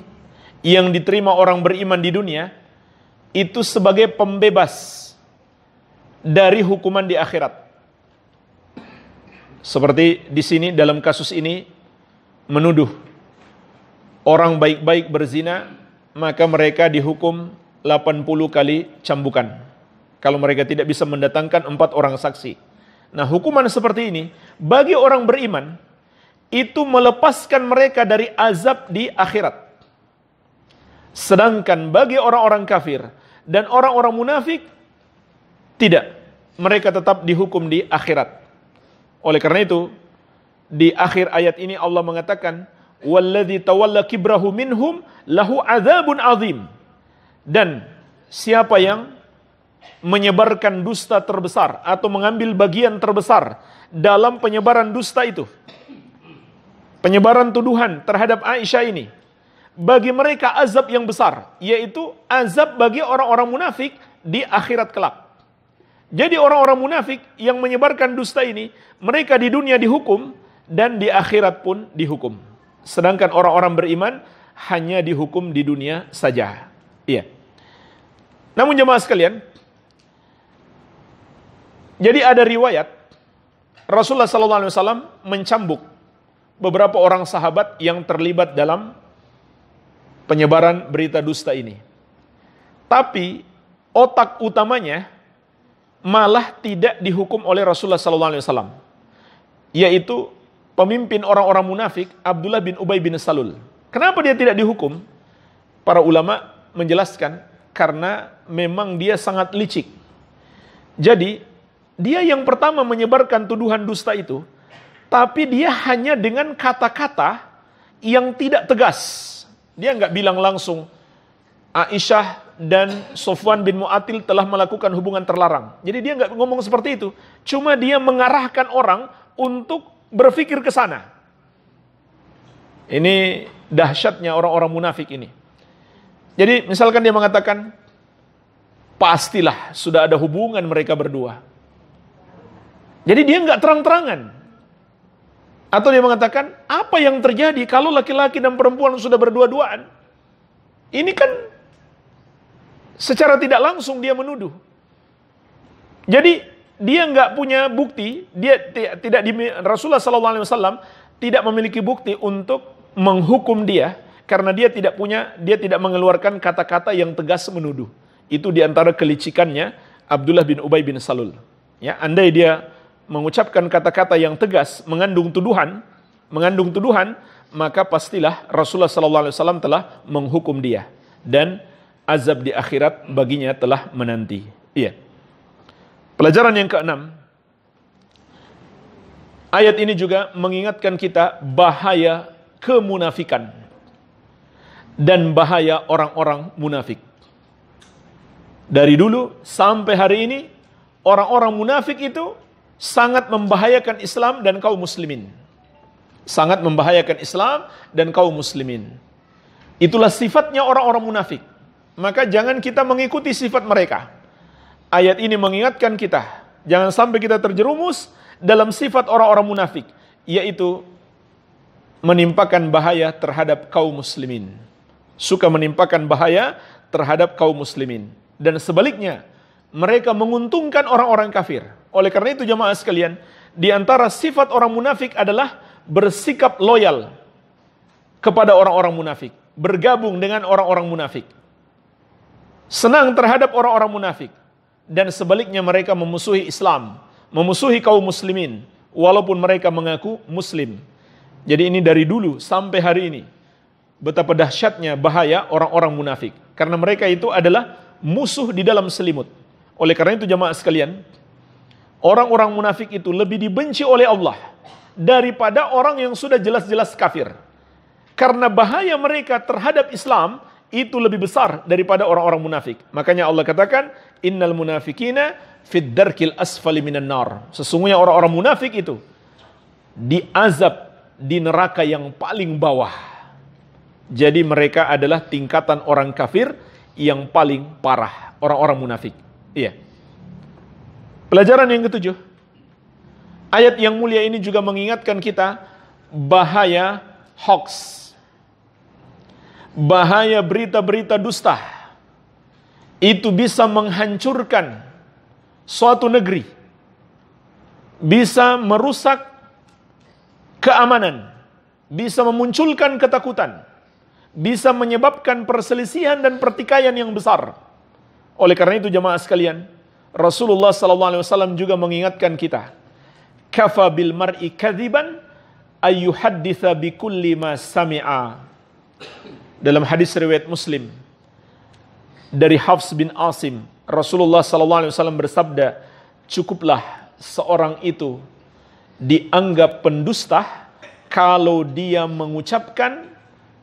yang diterima orang beriman di dunia, itu sebagai pembebas dari hukuman di akhirat. Seperti di sini dalam kasus ini menuduh orang baik-baik berzina, maka mereka dihukum 80 kali cambukan. Kalau mereka tidak bisa mendatangkan empat orang saksi. Nah, hukuman seperti ini bagi orang beriman itu melepaskan mereka dari azab di akhirat. Sedangkan bagi orang-orang kafir dan orang-orang munafik tidak, mereka tetap dihukum di akhirat. Oleh karena itu, di akhir ayat ini Allah mengatakan, "Walladzi tawalla kibrahu minhum lahu azim." Dan siapa yang menyebarkan dusta terbesar atau mengambil bagian terbesar dalam penyebaran dusta itu. Penyebaran tuduhan terhadap Aisyah ini. Bagi mereka azab yang besar, yaitu azab bagi orang-orang munafik di akhirat kelak. Jadi orang-orang munafik yang menyebarkan dusta ini, mereka di dunia dihukum dan di akhirat pun dihukum. Sedangkan orang-orang beriman hanya dihukum di dunia saja. Iya. Namun jemaah sekalian, jadi ada riwayat Rasulullah sallallahu alaihi wasallam mencambuk beberapa orang sahabat yang terlibat dalam penyebaran berita dusta ini. Tapi otak utamanya malah tidak dihukum oleh Rasulullah sallallahu alaihi wasallam yaitu pemimpin orang-orang munafik Abdullah bin Ubay bin Salul. Kenapa dia tidak dihukum? Para ulama menjelaskan karena memang dia sangat licik. Jadi dia yang pertama menyebarkan tuduhan dusta itu, tapi dia hanya dengan kata-kata yang tidak tegas. Dia nggak bilang langsung, Aisyah dan Sofwan bin Mu'atil telah melakukan hubungan terlarang. Jadi dia nggak ngomong seperti itu. Cuma dia mengarahkan orang untuk berpikir ke sana. Ini dahsyatnya orang-orang munafik ini. Jadi misalkan dia mengatakan, pastilah sudah ada hubungan mereka berdua. Jadi dia nggak terang-terangan. Atau dia mengatakan, apa yang terjadi kalau laki-laki dan perempuan sudah berdua-duaan? Ini kan secara tidak langsung dia menuduh. Jadi dia nggak punya bukti, dia tidak di Rasulullah SAW tidak memiliki bukti untuk menghukum dia karena dia tidak punya dia tidak mengeluarkan kata-kata yang tegas menuduh. Itu diantara kelicikannya Abdullah bin Ubay bin Salul. Ya, andai dia mengucapkan kata-kata yang tegas mengandung tuduhan, mengandung tuduhan, maka pastilah Rasulullah sallallahu alaihi wasallam telah menghukum dia dan azab di akhirat baginya telah menanti. Iya. Pelajaran yang keenam. Ayat ini juga mengingatkan kita bahaya kemunafikan dan bahaya orang-orang munafik. Dari dulu sampai hari ini orang-orang munafik itu sangat membahayakan Islam dan kaum muslimin. Sangat membahayakan Islam dan kaum muslimin. Itulah sifatnya orang-orang munafik. Maka jangan kita mengikuti sifat mereka. Ayat ini mengingatkan kita, jangan sampai kita terjerumus dalam sifat orang-orang munafik, yaitu menimpakan bahaya terhadap kaum muslimin. Suka menimpakan bahaya terhadap kaum muslimin. Dan sebaliknya, mereka menguntungkan orang-orang kafir oleh karena itu jemaah sekalian, di antara sifat orang munafik adalah bersikap loyal kepada orang-orang munafik, bergabung dengan orang-orang munafik. Senang terhadap orang-orang munafik dan sebaliknya mereka memusuhi Islam, memusuhi kaum muslimin walaupun mereka mengaku muslim. Jadi ini dari dulu sampai hari ini betapa dahsyatnya bahaya orang-orang munafik karena mereka itu adalah musuh di dalam selimut. Oleh karena itu jemaah sekalian, orang-orang munafik itu lebih dibenci oleh Allah daripada orang yang sudah jelas-jelas kafir. Karena bahaya mereka terhadap Islam itu lebih besar daripada orang-orang munafik. Makanya Allah katakan, "Innal munafikina fid darkil asfali minan nar." Sesungguhnya orang-orang munafik itu diazab di neraka yang paling bawah. Jadi mereka adalah tingkatan orang kafir yang paling parah, orang-orang munafik. Iya. Pelajaran yang ketujuh. Ayat yang mulia ini juga mengingatkan kita bahaya hoax. Bahaya berita-berita dusta. Itu bisa menghancurkan suatu negeri. Bisa merusak keamanan. Bisa memunculkan ketakutan. Bisa menyebabkan perselisihan dan pertikaian yang besar. Oleh karena itu jamaah sekalian, Rasulullah sallallahu alaihi wasallam juga mengingatkan kita, kafa bil mar'i kadziban ayyuhadditsa bi kulli ma sami'a. Dalam hadis riwayat Muslim dari Hafs bin Asim, Rasulullah sallallahu alaihi wasallam bersabda, cukuplah seorang itu dianggap pendusta kalau dia mengucapkan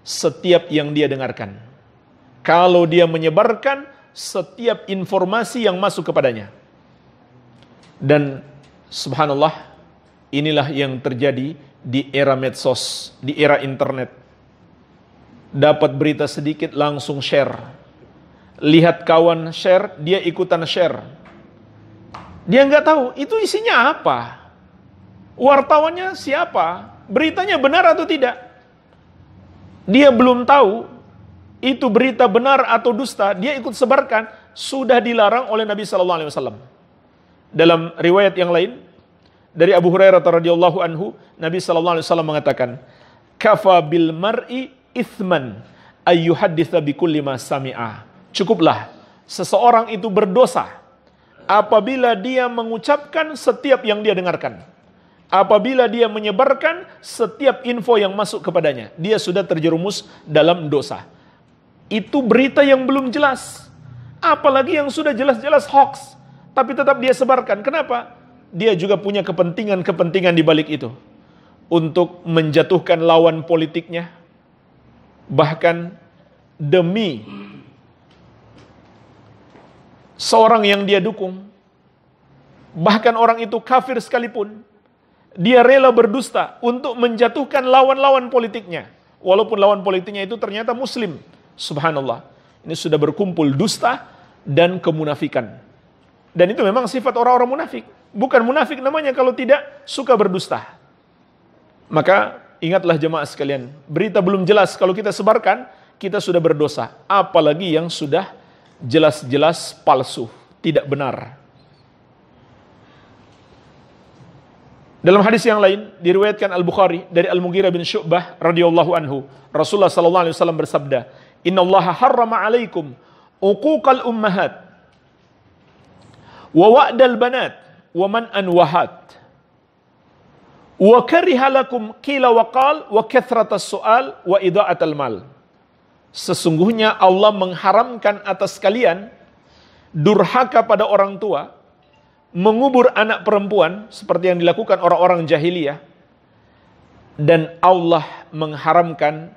setiap yang dia dengarkan. Kalau dia menyebarkan setiap informasi yang masuk kepadanya. Dan subhanallah, inilah yang terjadi di era medsos, di era internet. Dapat berita sedikit langsung share. Lihat kawan share, dia ikutan share. Dia nggak tahu itu isinya apa. Wartawannya siapa? Beritanya benar atau tidak? Dia belum tahu itu berita benar atau dusta, dia ikut sebarkan sudah dilarang oleh Nabi Shallallahu alaihi wasallam. Dalam riwayat yang lain dari Abu Hurairah radhiyallahu anhu, Nabi Shallallahu alaihi wasallam mengatakan, "Kafa bil mar'i ithman bi kulli ma sami'a." Cukuplah seseorang itu berdosa apabila dia mengucapkan setiap yang dia dengarkan. Apabila dia menyebarkan setiap info yang masuk kepadanya, dia sudah terjerumus dalam dosa. Itu berita yang belum jelas. Apalagi yang sudah jelas-jelas hoax. Tapi tetap dia sebarkan. Kenapa? Dia juga punya kepentingan-kepentingan di balik itu. Untuk menjatuhkan lawan politiknya. Bahkan demi seorang yang dia dukung, bahkan orang itu kafir sekalipun, dia rela berdusta untuk menjatuhkan lawan-lawan politiknya. Walaupun lawan politiknya itu ternyata Muslim, Subhanallah. Ini sudah berkumpul dusta dan kemunafikan. Dan itu memang sifat orang-orang munafik. Bukan munafik namanya kalau tidak suka berdusta. Maka ingatlah jemaah sekalian, berita belum jelas kalau kita sebarkan, kita sudah berdosa. Apalagi yang sudah jelas-jelas palsu, tidak benar. Dalam hadis yang lain diriwayatkan Al Bukhari dari Al Mughirah bin Syu'bah radhiyallahu anhu, Rasulullah sallallahu alaihi wasallam bersabda, Innallaha harrama alaikum uquqal ummahat wa wa'dal banat wa man anwahat wa kariha lakum qila wa qal wa kathratas su'al wa idha'atal mal sesungguhnya Allah mengharamkan atas kalian durhaka pada orang tua mengubur anak perempuan seperti yang dilakukan orang-orang jahiliyah dan Allah mengharamkan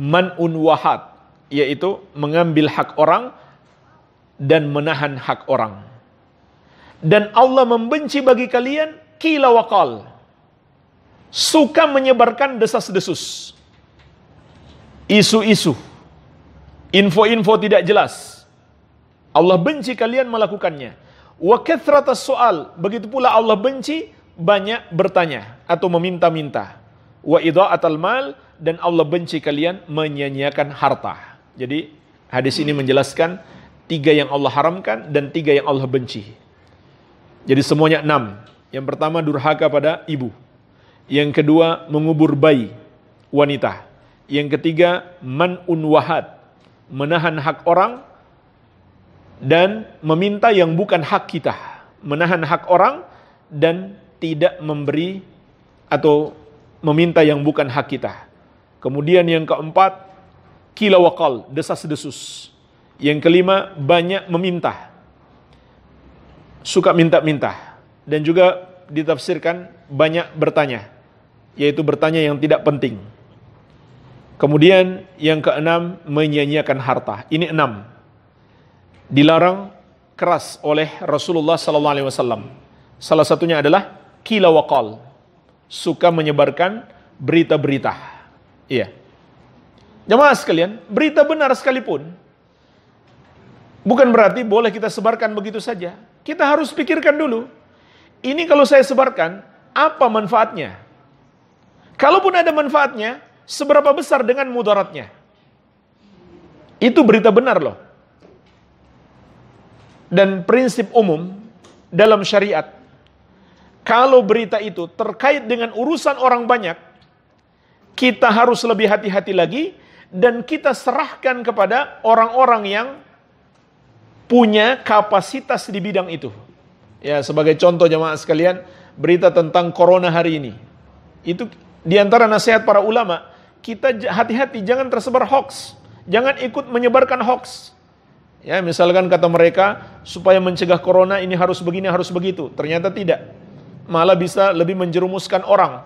man'un wahad, yaitu mengambil hak orang dan menahan hak orang. Dan Allah membenci bagi kalian kila wakal. Suka menyebarkan desas-desus. Isu-isu. Info-info tidak jelas. Allah benci kalian melakukannya. Wa kathrata soal. Begitu pula Allah benci banyak bertanya atau meminta-minta. Wa idha'atal mal dan Allah benci kalian menyanyiakan harta. Jadi hadis ini menjelaskan tiga yang Allah haramkan dan tiga yang Allah benci. Jadi semuanya enam. Yang pertama durhaka pada ibu. Yang kedua mengubur bayi wanita. Yang ketiga man unwahat menahan hak orang dan meminta yang bukan hak kita. Menahan hak orang dan tidak memberi atau meminta yang bukan hak kita. Kemudian yang keempat, kila desas-desus. Yang kelima, banyak meminta. Suka minta-minta. Dan juga ditafsirkan banyak bertanya. Yaitu bertanya yang tidak penting. Kemudian yang keenam, menyanyiakan harta. Ini enam. Dilarang keras oleh Rasulullah SAW. Salah satunya adalah kila Suka menyebarkan berita-berita Iya. Jemaah sekalian, berita benar sekalipun bukan berarti boleh kita sebarkan begitu saja. Kita harus pikirkan dulu. Ini kalau saya sebarkan, apa manfaatnya? Kalaupun ada manfaatnya, seberapa besar dengan mudaratnya? Itu berita benar loh. Dan prinsip umum dalam syariat, kalau berita itu terkait dengan urusan orang banyak, kita harus lebih hati-hati lagi dan kita serahkan kepada orang-orang yang punya kapasitas di bidang itu. Ya, sebagai contoh jemaah sekalian, berita tentang corona hari ini. Itu di antara nasihat para ulama, kita hati-hati jangan tersebar hoax. Jangan ikut menyebarkan hoax. Ya, misalkan kata mereka, supaya mencegah corona ini harus begini, harus begitu. Ternyata tidak. Malah bisa lebih menjerumuskan orang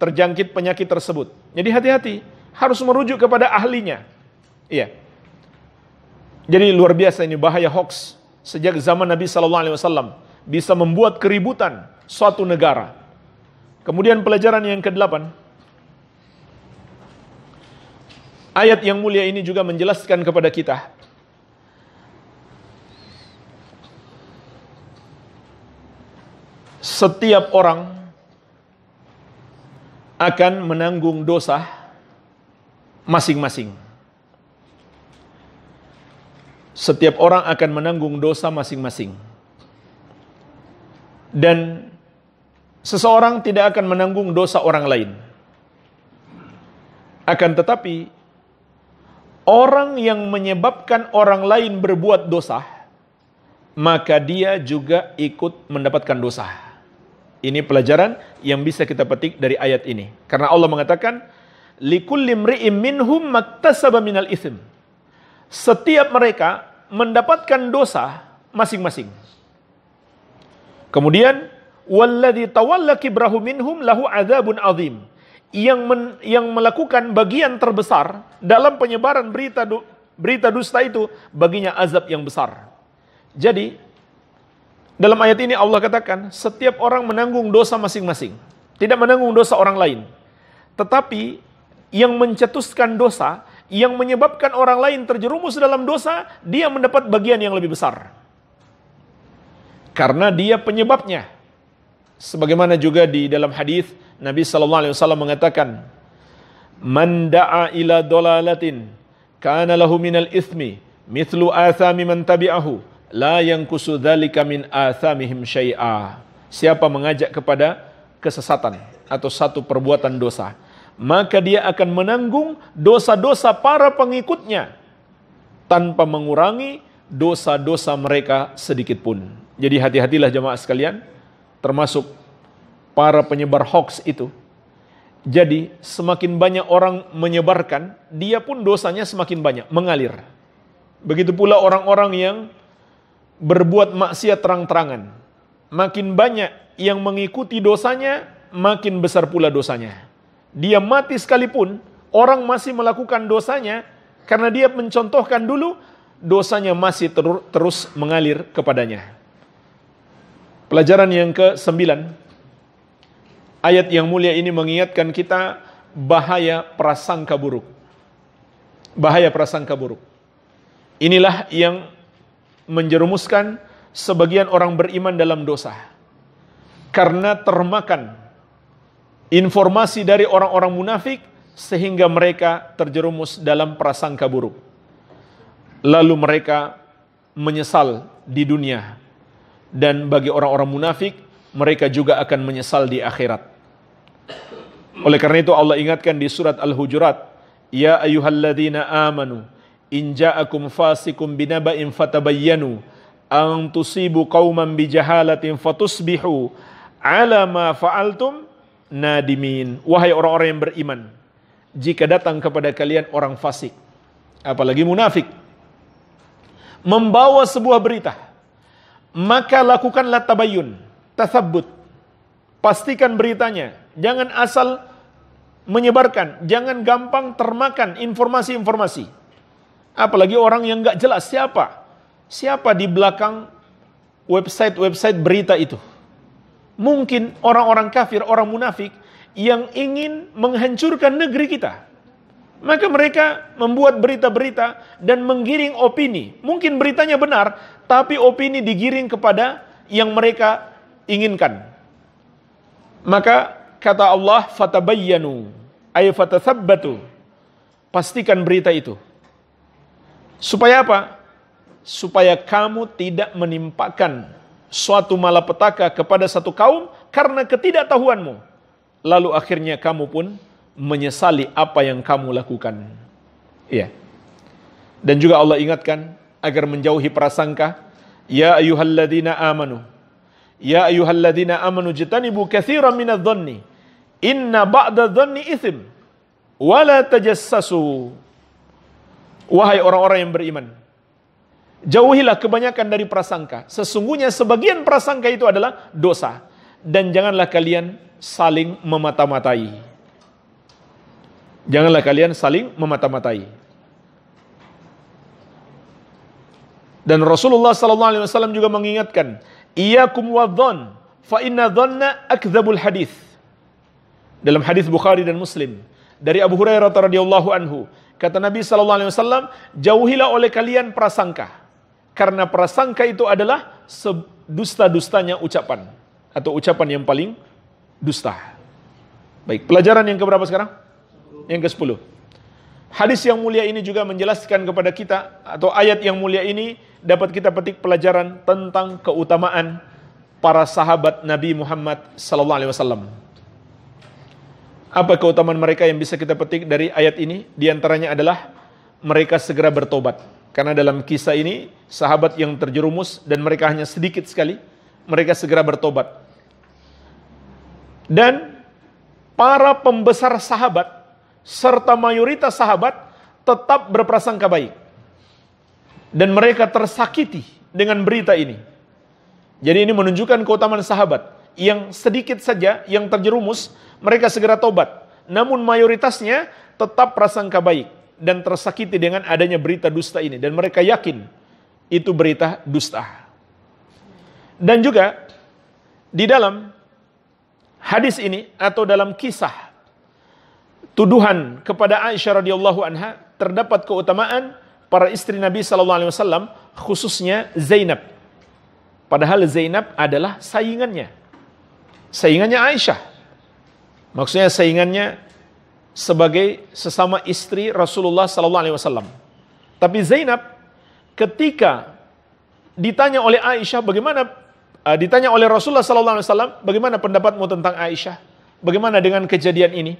terjangkit penyakit tersebut. Jadi hati-hati, harus merujuk kepada ahlinya. Iya. Jadi luar biasa ini bahaya hoax sejak zaman Nabi Shallallahu Alaihi Wasallam bisa membuat keributan suatu negara. Kemudian pelajaran yang ke-8. Ayat yang mulia ini juga menjelaskan kepada kita setiap orang akan menanggung dosa masing-masing. Setiap orang akan menanggung dosa masing-masing. Dan seseorang tidak akan menanggung dosa orang lain. Akan tetapi, orang yang menyebabkan orang lain berbuat dosa, maka dia juga ikut mendapatkan dosa. Ini pelajaran yang bisa kita petik dari ayat ini. Karena Allah mengatakan, likulli mri'im minhum maktasaba minal ithm. Setiap mereka mendapatkan dosa masing-masing. Kemudian وَالَّذِي تَوَلَّ كِبْرَهُ مِنْهُمْ lahu عَذَابٌ عَظِيمٌ Yang men, yang melakukan bagian terbesar dalam penyebaran berita berita dusta itu baginya azab yang besar. Jadi dalam ayat ini Allah katakan, setiap orang menanggung dosa masing-masing. Tidak menanggung dosa orang lain. Tetapi yang mencetuskan dosa, yang menyebabkan orang lain terjerumus dalam dosa, dia mendapat bagian yang lebih besar. Karena dia penyebabnya. Sebagaimana juga di dalam hadis Nabi sallallahu alaihi wasallam mengatakan, "Man da'a ila dolalatin kana lahu minal ithmi mithlu athami man tabi'ahu." la yang kusudali min athamihim syai'a. Siapa mengajak kepada kesesatan atau satu perbuatan dosa, maka dia akan menanggung dosa-dosa para pengikutnya tanpa mengurangi dosa-dosa mereka sedikit pun. Jadi hati-hatilah jemaah sekalian, termasuk para penyebar hoax itu. Jadi semakin banyak orang menyebarkan, dia pun dosanya semakin banyak, mengalir. Begitu pula orang-orang yang berbuat maksiat terang-terangan. Makin banyak yang mengikuti dosanya, makin besar pula dosanya. Dia mati sekalipun, orang masih melakukan dosanya karena dia mencontohkan dulu dosanya masih terus, terus mengalir kepadanya. Pelajaran yang ke-9 ayat yang mulia ini mengingatkan kita bahaya prasangka buruk. Bahaya prasangka buruk. Inilah yang menjerumuskan sebagian orang beriman dalam dosa. Karena termakan informasi dari orang-orang munafik sehingga mereka terjerumus dalam prasangka buruk. Lalu mereka menyesal di dunia. Dan bagi orang-orang munafik, mereka juga akan menyesal di akhirat. Oleh karena itu Allah ingatkan di surat Al-Hujurat, Ya ayyuhalladzina amanu, In ja'akum fasikum binaba'in fatabayyanu an tusibu qauman bijahalatin fatusbihu ala ma fa'altum nadimin. Wahai orang-orang yang beriman, jika datang kepada kalian orang fasik, apalagi munafik, membawa sebuah berita, maka lakukanlah tabayyun tasabbut. Pastikan beritanya, jangan asal menyebarkan, jangan gampang termakan informasi-informasi Apalagi orang yang nggak jelas siapa. Siapa di belakang website-website berita itu. Mungkin orang-orang kafir, orang munafik yang ingin menghancurkan negeri kita. Maka mereka membuat berita-berita dan menggiring opini. Mungkin beritanya benar, tapi opini digiring kepada yang mereka inginkan. Maka kata Allah, fatabayyanu, ayo fatathabbatu. Pastikan berita itu. Supaya apa? Supaya kamu tidak menimpakan suatu malapetaka kepada satu kaum karena ketidaktahuanmu. Lalu akhirnya kamu pun menyesali apa yang kamu lakukan. Iya. Dan juga Allah ingatkan agar menjauhi prasangka, ya ayuhalladzina amanu. Ya ayuhalladzina amanu jitanibu kathira minadzanni. Inna ba'da dzanni ithim. Wala tajassasu. Wahai orang-orang yang beriman, jauhilah kebanyakan dari prasangka. Sesungguhnya sebagian prasangka itu adalah dosa. Dan janganlah kalian saling memata-matai. Janganlah kalian saling memata-matai. Dan Rasulullah sallallahu alaihi wasallam juga mengingatkan, "Iyyakum wadh-dhon, fa inna dhanna akdzabul hadis." Dalam hadis Bukhari dan Muslim dari Abu Hurairah radhiyallahu anhu, Kata Nabi sallallahu alaihi wasallam, jauhilah oleh kalian prasangka. Karena prasangka itu adalah dusta-dustanya ucapan atau ucapan yang paling dusta. Baik, pelajaran yang keberapa sekarang? Yang ke sepuluh. Hadis yang mulia ini juga menjelaskan kepada kita atau ayat yang mulia ini dapat kita petik pelajaran tentang keutamaan para sahabat Nabi Muhammad sallallahu alaihi wasallam. Apa keutamaan mereka yang bisa kita petik dari ayat ini? Di antaranya adalah mereka segera bertobat. Karena dalam kisah ini sahabat yang terjerumus dan mereka hanya sedikit sekali, mereka segera bertobat. Dan para pembesar sahabat serta mayoritas sahabat tetap berprasangka baik. Dan mereka tersakiti dengan berita ini. Jadi ini menunjukkan keutamaan sahabat yang sedikit saja yang terjerumus, mereka segera tobat. Namun mayoritasnya tetap prasangka baik dan tersakiti dengan adanya berita dusta ini dan mereka yakin itu berita dusta. Dan juga di dalam hadis ini atau dalam kisah tuduhan kepada Aisyah radhiyallahu anha terdapat keutamaan para istri Nabi sallallahu alaihi wasallam khususnya Zainab. Padahal Zainab adalah saingannya saingannya Aisyah. Maksudnya saingannya sebagai sesama istri Rasulullah sallallahu alaihi wasallam. Tapi Zainab ketika ditanya oleh Aisyah bagaimana eh, ditanya oleh Rasulullah sallallahu alaihi wasallam bagaimana pendapatmu tentang Aisyah? Bagaimana dengan kejadian ini?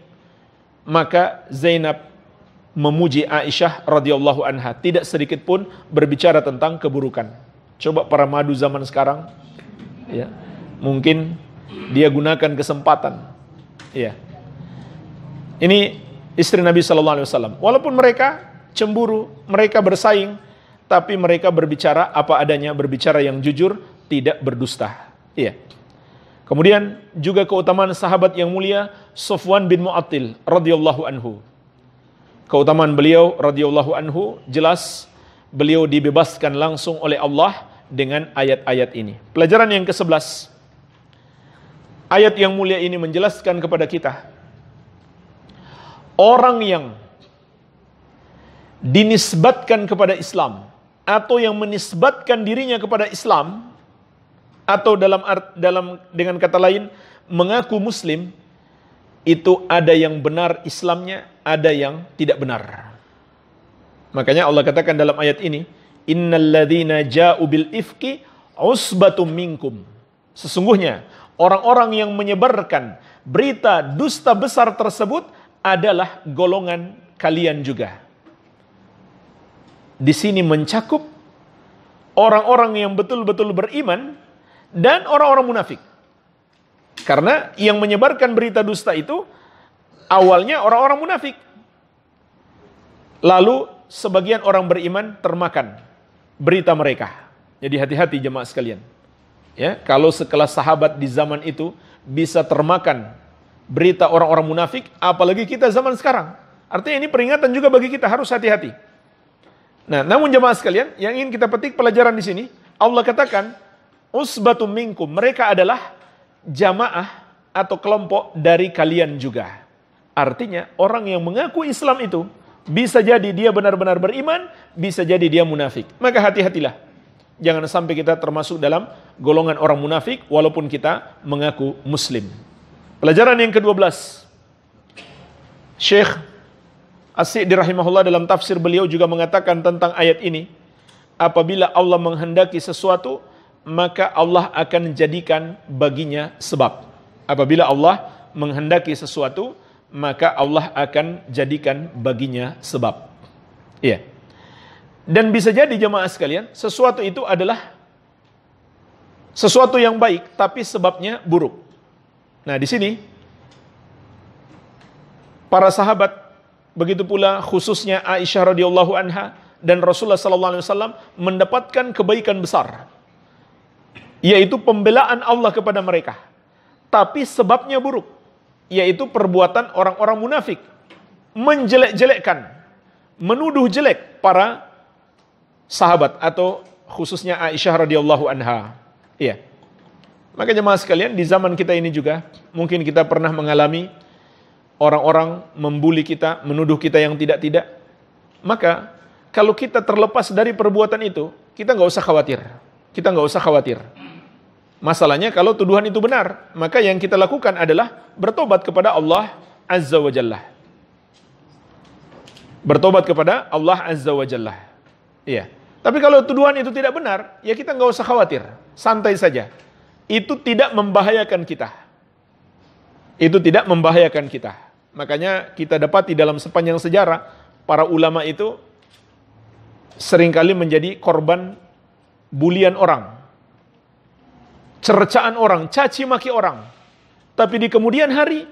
Maka Zainab memuji Aisyah radhiyallahu anha tidak sedikit pun berbicara tentang keburukan. Coba para madu zaman sekarang ya. Mungkin Hmm. Dia gunakan kesempatan. ya. Ini istri Nabi Shallallahu Alaihi Wasallam. Walaupun mereka cemburu, mereka bersaing, tapi mereka berbicara apa adanya, berbicara yang jujur, tidak berdusta. Iya. Kemudian juga keutamaan sahabat yang mulia Sofwan bin Mu'attil radhiyallahu anhu. Keutamaan beliau radhiyallahu anhu jelas beliau dibebaskan langsung oleh Allah dengan ayat-ayat ini. Pelajaran yang ke-11 Ayat yang mulia ini menjelaskan kepada kita, orang yang dinisbatkan kepada Islam atau yang menisbatkan dirinya kepada Islam atau dalam dalam dengan kata lain mengaku muslim itu ada yang benar Islamnya, ada yang tidak benar. Makanya Allah katakan dalam ayat ini, innalladzina ja'u bil ifki usbatum minkum. Sesungguhnya Orang-orang yang menyebarkan berita dusta besar tersebut adalah golongan kalian juga. Di sini mencakup orang-orang yang betul-betul beriman dan orang-orang munafik. Karena yang menyebarkan berita dusta itu awalnya orang-orang munafik. Lalu sebagian orang beriman termakan berita mereka. Jadi hati-hati jemaah sekalian ya kalau sekelas sahabat di zaman itu bisa termakan berita orang-orang munafik apalagi kita zaman sekarang artinya ini peringatan juga bagi kita harus hati-hati nah namun jemaah sekalian yang ingin kita petik pelajaran di sini Allah katakan usbatu minkum mereka adalah jamaah atau kelompok dari kalian juga artinya orang yang mengaku Islam itu bisa jadi dia benar-benar beriman bisa jadi dia munafik maka hati-hatilah jangan sampai kita termasuk dalam golongan orang munafik walaupun kita mengaku muslim. Pelajaran yang ke-12. Syekh Asyik rahimahullah dalam tafsir beliau juga mengatakan tentang ayat ini. Apabila Allah menghendaki sesuatu, maka Allah akan jadikan baginya sebab. Apabila Allah menghendaki sesuatu, maka Allah akan jadikan baginya sebab. Iya. Yeah. Dan bisa jadi jemaah sekalian, sesuatu itu adalah sesuatu yang baik, tapi sebabnya buruk. Nah di sini, para sahabat, begitu pula khususnya Aisyah radhiyallahu anha dan Rasulullah sallallahu alaihi wasallam mendapatkan kebaikan besar, yaitu pembelaan Allah kepada mereka. Tapi sebabnya buruk, yaitu perbuatan orang-orang munafik, menjelek-jelekkan, menuduh jelek para sahabat atau khususnya Aisyah radhiyallahu anha. Iya. Maka jemaah sekalian di zaman kita ini juga mungkin kita pernah mengalami orang-orang membuli kita, menuduh kita yang tidak-tidak. Maka kalau kita terlepas dari perbuatan itu, kita nggak usah khawatir. Kita nggak usah khawatir. Masalahnya kalau tuduhan itu benar, maka yang kita lakukan adalah bertobat kepada Allah Azza wa Jalla. Bertobat kepada Allah Azza wa Jalla. Iya. Tapi kalau tuduhan itu tidak benar, ya kita nggak usah khawatir, santai saja. Itu tidak membahayakan kita. Itu tidak membahayakan kita. Makanya kita dapat di dalam sepanjang sejarah, para ulama itu seringkali menjadi korban bulian orang. Cercaan orang, caci maki orang. Tapi di kemudian hari,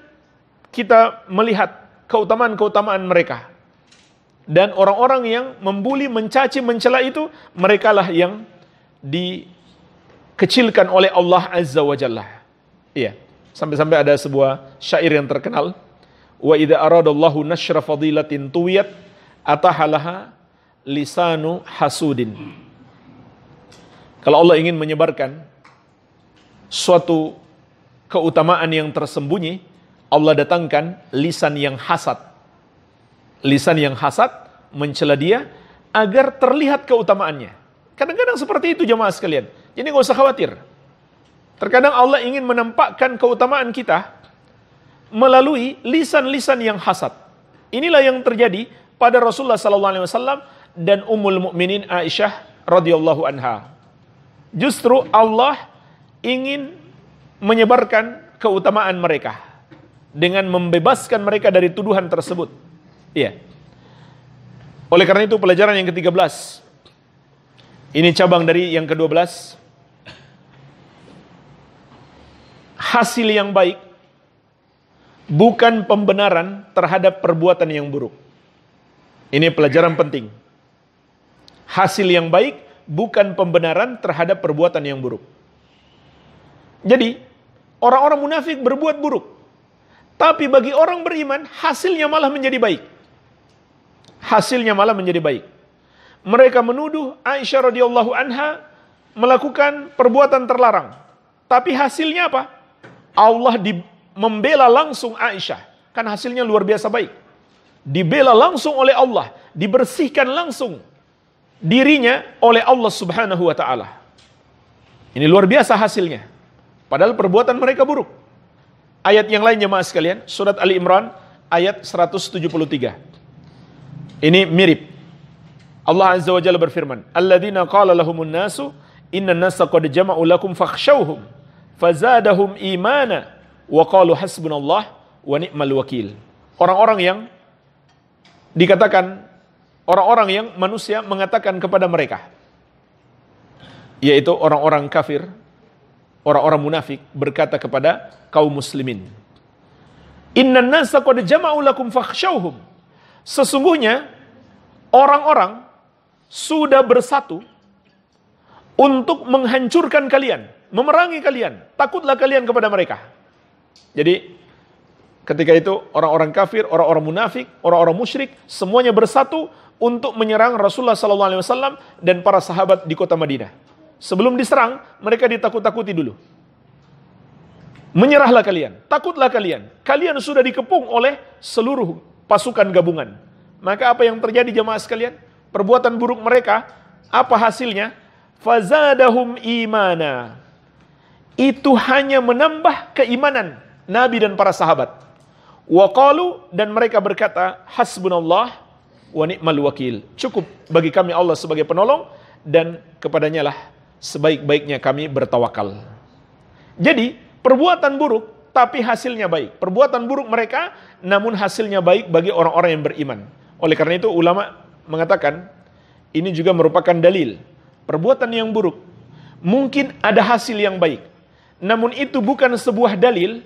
kita melihat keutamaan-keutamaan mereka dan orang-orang yang membuli, mencaci, mencela itu merekalah yang dikecilkan oleh Allah Azza wa Jalla. Iya. Sampai-sampai ada sebuah syair yang terkenal, "Wa idza aradallahu nashra fadilatin tuwiyat atahalaha lisanu hasudin." Kalau Allah ingin menyebarkan suatu keutamaan yang tersembunyi, Allah datangkan lisan yang hasad lisan yang hasad mencela dia agar terlihat keutamaannya. Kadang-kadang seperti itu jemaah sekalian. Jadi nggak usah khawatir. Terkadang Allah ingin menampakkan keutamaan kita melalui lisan-lisan yang hasad. Inilah yang terjadi pada Rasulullah sallallahu alaihi wasallam dan Ummul Mukminin Aisyah radhiyallahu anha. Justru Allah ingin menyebarkan keutamaan mereka dengan membebaskan mereka dari tuduhan tersebut. Iya. Oleh karena itu pelajaran yang ke-13. Ini cabang dari yang ke-12. Hasil yang baik bukan pembenaran terhadap perbuatan yang buruk. Ini pelajaran penting. Hasil yang baik bukan pembenaran terhadap perbuatan yang buruk. Jadi, orang-orang munafik berbuat buruk. Tapi bagi orang beriman, hasilnya malah menjadi baik hasilnya malah menjadi baik. Mereka menuduh Aisyah radhiyallahu anha melakukan perbuatan terlarang. Tapi hasilnya apa? Allah di, membela langsung Aisyah. Kan hasilnya luar biasa baik. Dibela langsung oleh Allah, dibersihkan langsung dirinya oleh Allah Subhanahu wa taala. Ini luar biasa hasilnya. Padahal perbuatan mereka buruk. Ayat yang lainnya mas sekalian, surat Ali Imran ayat 173. Ini mirip. Allah Azza wa Jalla berfirman, "Alladzina qala lahumun nasu inna nasa qad jama'u lakum fakhshawhum fazadahum imana wa qalu hasbunallah wa ni'mal wakil." Orang-orang yang dikatakan orang-orang yang manusia mengatakan kepada mereka yaitu orang-orang kafir, orang-orang munafik berkata kepada kaum muslimin, "Inna nasa qad jama'u lakum fakhshawhum." Sesungguhnya orang-orang sudah bersatu untuk menghancurkan kalian, memerangi kalian. Takutlah kalian kepada mereka. Jadi ketika itu orang-orang kafir, orang-orang munafik, orang-orang musyrik semuanya bersatu untuk menyerang Rasulullah sallallahu alaihi wasallam dan para sahabat di kota Madinah. Sebelum diserang, mereka ditakut-takuti dulu. Menyerahlah kalian, takutlah kalian. Kalian sudah dikepung oleh seluruh pasukan gabungan. Maka apa yang terjadi jemaah sekalian? Perbuatan buruk mereka, apa hasilnya? Fazadahum imana. Itu hanya menambah keimanan Nabi dan para sahabat. Waqalu dan mereka berkata, hasbunallah wa ni'mal wakil. Cukup bagi kami Allah sebagai penolong dan kepadanya lah sebaik-baiknya kami bertawakal. Jadi, perbuatan buruk tapi hasilnya baik. Perbuatan buruk mereka, namun hasilnya baik bagi orang-orang yang beriman. Oleh karena itu ulama mengatakan, ini juga merupakan dalil. Perbuatan yang buruk, mungkin ada hasil yang baik. Namun itu bukan sebuah dalil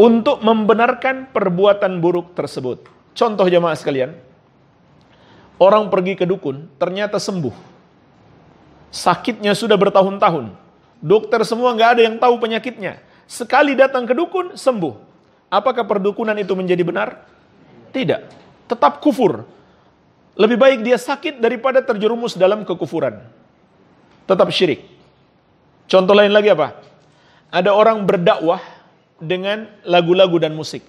untuk membenarkan perbuatan buruk tersebut. Contoh jemaah sekalian, orang pergi ke dukun, ternyata sembuh. Sakitnya sudah bertahun-tahun. Dokter semua nggak ada yang tahu penyakitnya Sekali datang ke dukun, sembuh. Apakah perdukunan itu menjadi benar? Tidak. Tetap kufur. Lebih baik dia sakit daripada terjerumus dalam kekufuran. Tetap syirik. Contoh lain lagi apa? Ada orang berdakwah dengan lagu-lagu dan musik.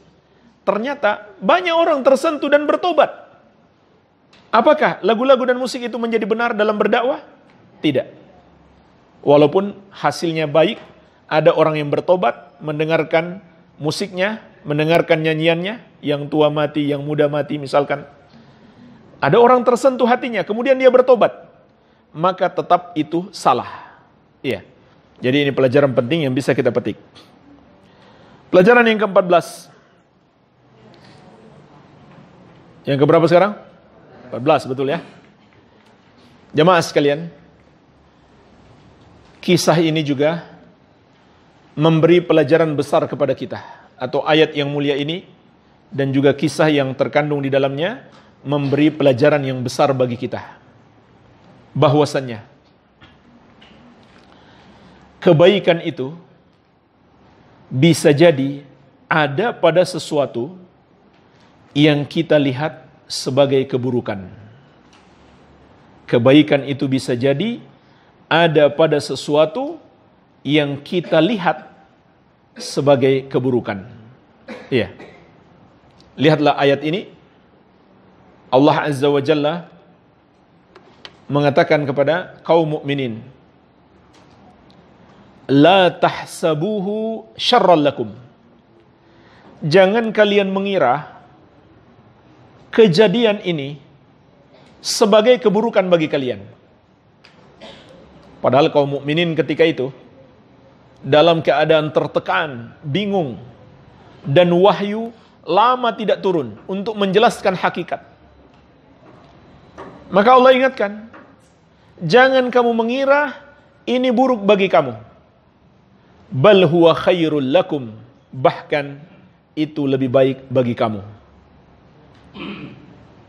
Ternyata banyak orang tersentuh dan bertobat. Apakah lagu-lagu dan musik itu menjadi benar dalam berdakwah? Tidak. Walaupun hasilnya baik, ada orang yang bertobat, mendengarkan musiknya, mendengarkan nyanyiannya, yang tua mati, yang muda mati misalkan. Ada orang tersentuh hatinya, kemudian dia bertobat. Maka tetap itu salah. Iya. Jadi ini pelajaran penting yang bisa kita petik. Pelajaran yang ke-14. Yang keberapa sekarang? 14 betul ya. Jamaah sekalian, kisah ini juga memberi pelajaran besar kepada kita atau ayat yang mulia ini dan juga kisah yang terkandung di dalamnya memberi pelajaran yang besar bagi kita bahwasannya kebaikan itu bisa jadi ada pada sesuatu yang kita lihat sebagai keburukan. Kebaikan itu bisa jadi ada pada sesuatu yang kita lihat sebagai keburukan. Iya. Lihatlah ayat ini. Allah Azza wa Jalla mengatakan kepada kaum mukminin, "La tahsabuhu syarral lakum." Jangan kalian mengira kejadian ini sebagai keburukan bagi kalian. Padahal kaum mukminin ketika itu dalam keadaan tertekan, bingung, dan wahyu lama tidak turun untuk menjelaskan hakikat. Maka Allah ingatkan, jangan kamu mengira ini buruk bagi kamu. Bal huwa khairul lakum, bahkan itu lebih baik bagi kamu.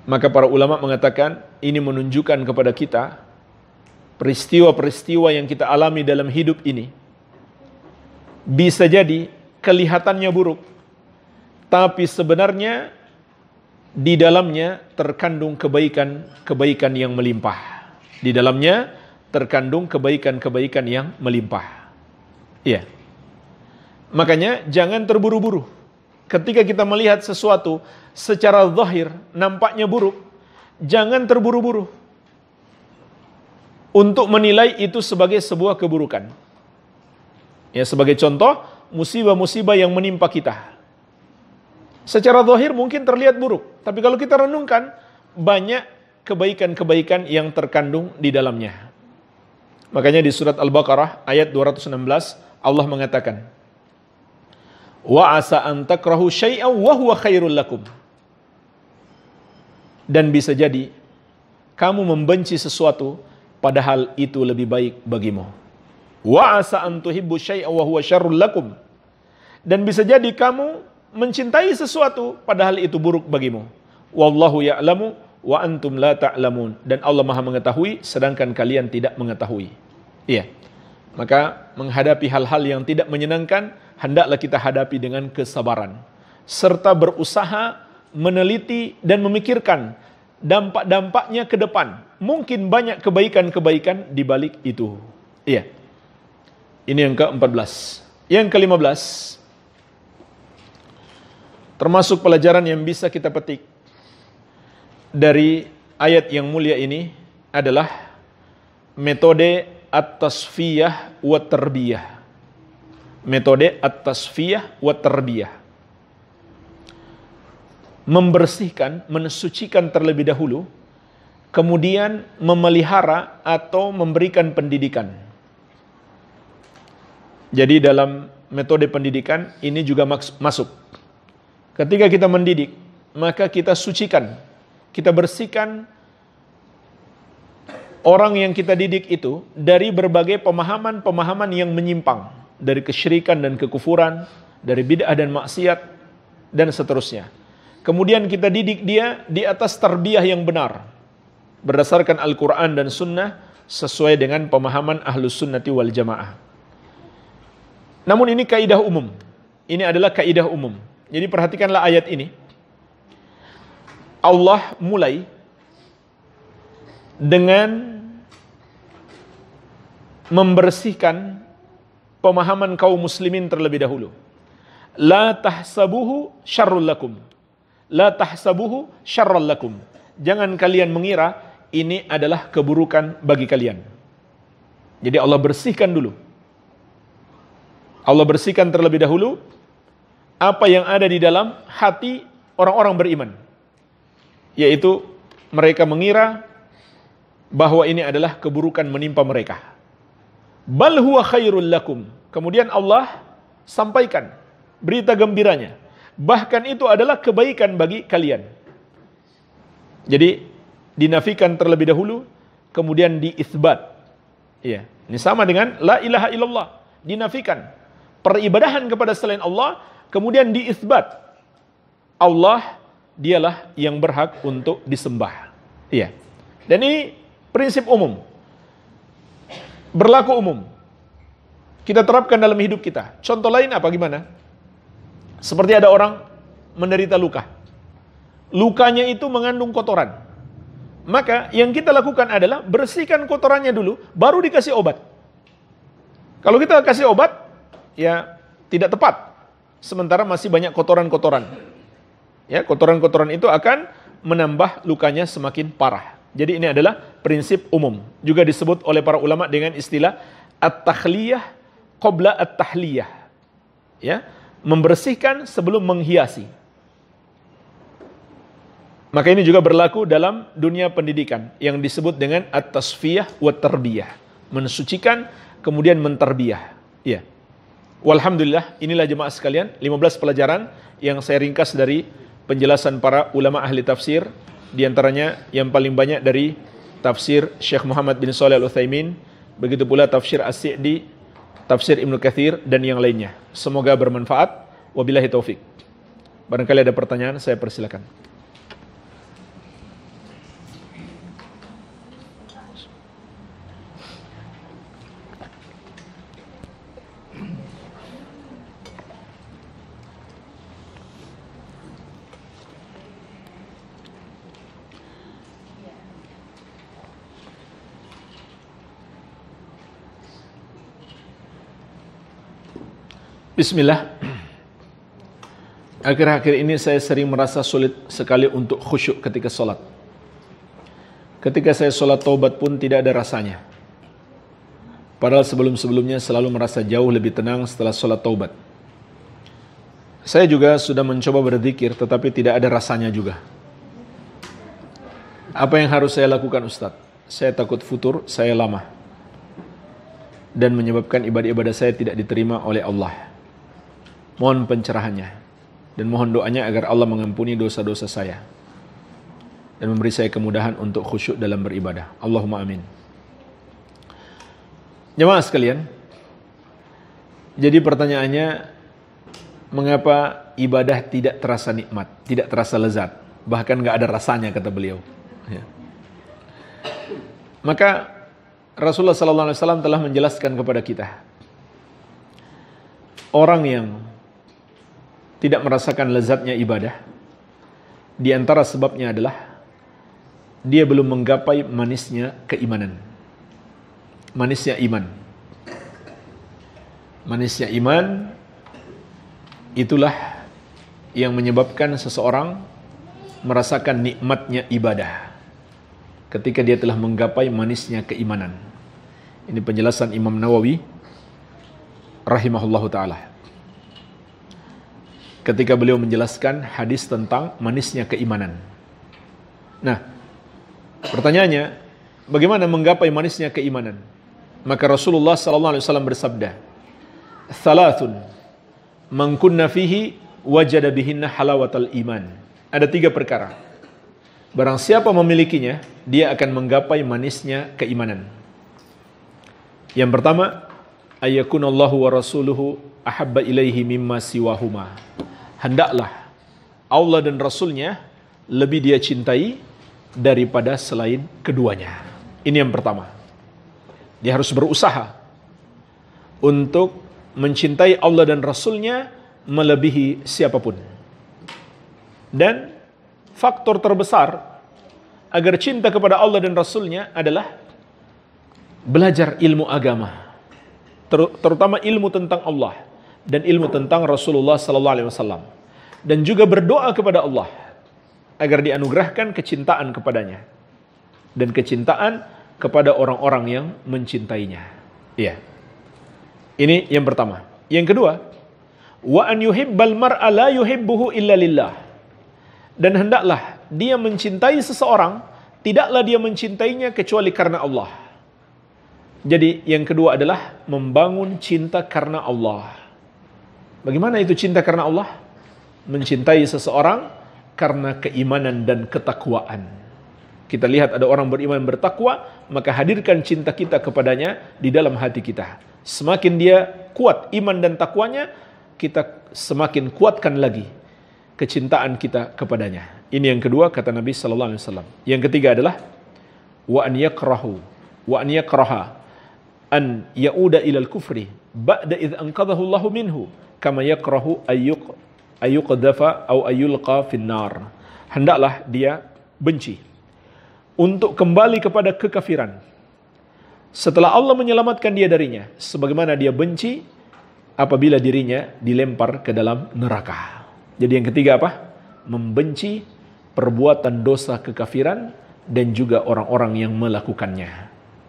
Maka para ulama mengatakan ini menunjukkan kepada kita peristiwa-peristiwa yang kita alami dalam hidup ini bisa jadi kelihatannya buruk, tapi sebenarnya di dalamnya terkandung kebaikan-kebaikan yang melimpah. Di dalamnya terkandung kebaikan-kebaikan yang melimpah. Iya. Makanya jangan terburu-buru. Ketika kita melihat sesuatu secara zahir nampaknya buruk, jangan terburu-buru untuk menilai itu sebagai sebuah keburukan. Ya sebagai contoh musibah-musibah yang menimpa kita. Secara zahir mungkin terlihat buruk, tapi kalau kita renungkan banyak kebaikan-kebaikan yang terkandung di dalamnya. Makanya di surat Al-Baqarah ayat 216 Allah mengatakan, "Wa asa an takrahu syai'an wa huwa khairul lakum." Dan bisa jadi kamu membenci sesuatu padahal itu lebih baik bagimu. Wa asa an syai'a wa huwa syarrul lakum. Dan bisa jadi kamu mencintai sesuatu padahal itu buruk bagimu. Wallahu ya'lamu wa antum la ta'lamun. Dan Allah Maha mengetahui sedangkan kalian tidak mengetahui. Iya. Maka menghadapi hal-hal yang tidak menyenangkan hendaklah kita hadapi dengan kesabaran serta berusaha meneliti dan memikirkan dampak-dampaknya ke depan. Mungkin banyak kebaikan-kebaikan di balik itu. Iya. Ini yang ke-14. Yang ke-15 termasuk pelajaran yang bisa kita petik dari ayat yang mulia ini adalah metode atas tasfiyah wa terbiyah. Metode atas tasfiyah wa terbiyah. Membersihkan, mensucikan terlebih dahulu, kemudian memelihara atau memberikan pendidikan. Jadi dalam metode pendidikan ini juga masuk. Ketika kita mendidik, maka kita sucikan, kita bersihkan orang yang kita didik itu dari berbagai pemahaman-pemahaman yang menyimpang, dari kesyirikan dan kekufuran, dari bid'ah dan maksiat dan seterusnya. Kemudian kita didik dia di atas tarbiyah yang benar berdasarkan Al-Qur'an dan sunnah sesuai dengan pemahaman Ahlus Sunnati wal Jamaah. Namun ini kaidah umum. Ini adalah kaidah umum. Jadi perhatikanlah ayat ini. Allah mulai dengan membersihkan pemahaman kaum muslimin terlebih dahulu. La tahsabuhu syarrul lakum. La tahsabuhu syarrul lakum. Jangan kalian mengira ini adalah keburukan bagi kalian. Jadi Allah bersihkan dulu Allah bersihkan terlebih dahulu apa yang ada di dalam hati orang-orang beriman. Yaitu mereka mengira bahwa ini adalah keburukan menimpa mereka. Bal huwa khairul lakum. Kemudian Allah sampaikan berita gembiranya. Bahkan itu adalah kebaikan bagi kalian. Jadi dinafikan terlebih dahulu, kemudian diisbat. Ya, ini sama dengan la ilaha illallah, dinafikan peribadahan kepada selain Allah, kemudian diisbat Allah dialah yang berhak untuk disembah. Iya. Dan ini prinsip umum. Berlaku umum. Kita terapkan dalam hidup kita. Contoh lain apa gimana? Seperti ada orang menderita luka. Lukanya itu mengandung kotoran. Maka yang kita lakukan adalah bersihkan kotorannya dulu, baru dikasih obat. Kalau kita kasih obat, ya tidak tepat. Sementara masih banyak kotoran-kotoran. Ya, kotoran-kotoran itu akan menambah lukanya semakin parah. Jadi ini adalah prinsip umum. Juga disebut oleh para ulama dengan istilah at takhliyah qabla at-tahliyah. Ya, membersihkan sebelum menghiasi. Maka ini juga berlaku dalam dunia pendidikan yang disebut dengan at-tasfiyah wa tarbiyah. Mensucikan kemudian menterbiyah. Iya. Walhamdulillah, inilah jemaah sekalian 15 pelajaran yang saya ringkas dari penjelasan para ulama ahli tafsir di antaranya yang paling banyak dari tafsir Syekh Muhammad bin Shalih Al-Utsaimin, begitu pula tafsir As-Sa'di, tafsir Ibnu Katsir dan yang lainnya. Semoga bermanfaat. Wabillahi taufik. Barangkali ada pertanyaan, saya persilakan. Bismillah. Akhir-akhir ini saya sering merasa sulit sekali untuk khusyuk ketika sholat. Ketika saya sholat taubat pun tidak ada rasanya. Padahal sebelum-sebelumnya selalu merasa jauh lebih tenang setelah sholat taubat. Saya juga sudah mencoba berzikir tetapi tidak ada rasanya juga. Apa yang harus saya lakukan Ustadz? Saya takut futur, saya lama. Dan menyebabkan ibadah-ibadah saya tidak diterima oleh Allah. Mohon pencerahannya dan mohon doanya agar Allah mengampuni dosa-dosa saya dan memberi saya kemudahan untuk khusyuk dalam beribadah. Allahumma amin. Jemaah sekalian, jadi pertanyaannya mengapa ibadah tidak terasa nikmat, tidak terasa lezat, bahkan nggak ada rasanya kata beliau. Ya. Maka Rasulullah Sallallahu Alaihi Wasallam telah menjelaskan kepada kita orang yang tidak merasakan lezatnya ibadah. Di antara sebabnya adalah dia belum menggapai manisnya keimanan. Manisnya iman. Manisnya iman itulah yang menyebabkan seseorang merasakan nikmatnya ibadah ketika dia telah menggapai manisnya keimanan. Ini penjelasan Imam Nawawi rahimahullahu taala ketika beliau menjelaskan hadis tentang manisnya keimanan. Nah, pertanyaannya, bagaimana menggapai manisnya keimanan? Maka Rasulullah sallallahu alaihi wasallam bersabda, "Salatun man kunna fihi wajada bihinna iman." Ada tiga perkara. Barang siapa memilikinya, dia akan menggapai manisnya keimanan. Yang pertama, ayakunallahu wa rasuluhu ahabba ilaihi mimma siwahuma. Hendaklah Allah dan Rasulnya lebih dia cintai daripada selain keduanya. Ini yang pertama. Dia harus berusaha untuk mencintai Allah dan Rasulnya melebihi siapapun. Dan faktor terbesar agar cinta kepada Allah dan Rasulnya adalah belajar ilmu agama. terutama ilmu tentang Allah dan ilmu tentang Rasulullah sallallahu alaihi wasallam dan juga berdoa kepada Allah agar dianugerahkan kecintaan kepadanya dan kecintaan kepada orang-orang yang mencintainya. Iya. Ini yang pertama. Yang kedua, wa an yuhibbal mar'a la yuhibbuhu illa lillah. Dan hendaklah dia mencintai seseorang, tidaklah dia mencintainya kecuali karena Allah. Jadi yang kedua adalah membangun cinta karena Allah. Bagaimana itu cinta karena Allah? Mencintai seseorang karena keimanan dan ketakwaan. Kita lihat ada orang beriman bertakwa, maka hadirkan cinta kita kepadanya di dalam hati kita. Semakin dia kuat iman dan takwanya, kita semakin kuatkan lagi kecintaan kita kepadanya. Ini yang kedua kata Nabi sallallahu alaihi wasallam. Yang ketiga adalah wa an yakrahu wa an yakraha an yauda ilal kufri ba'da idh anqadhahu Allahu minhu kama yakrahu ayyuk ayyuqdafa au ayyulqa finnar. Hendaklah dia benci untuk kembali kepada kekafiran. Setelah Allah menyelamatkan dia darinya, sebagaimana dia benci apabila dirinya dilempar ke dalam neraka. Jadi yang ketiga apa? Membenci perbuatan dosa kekafiran dan juga orang-orang yang melakukannya.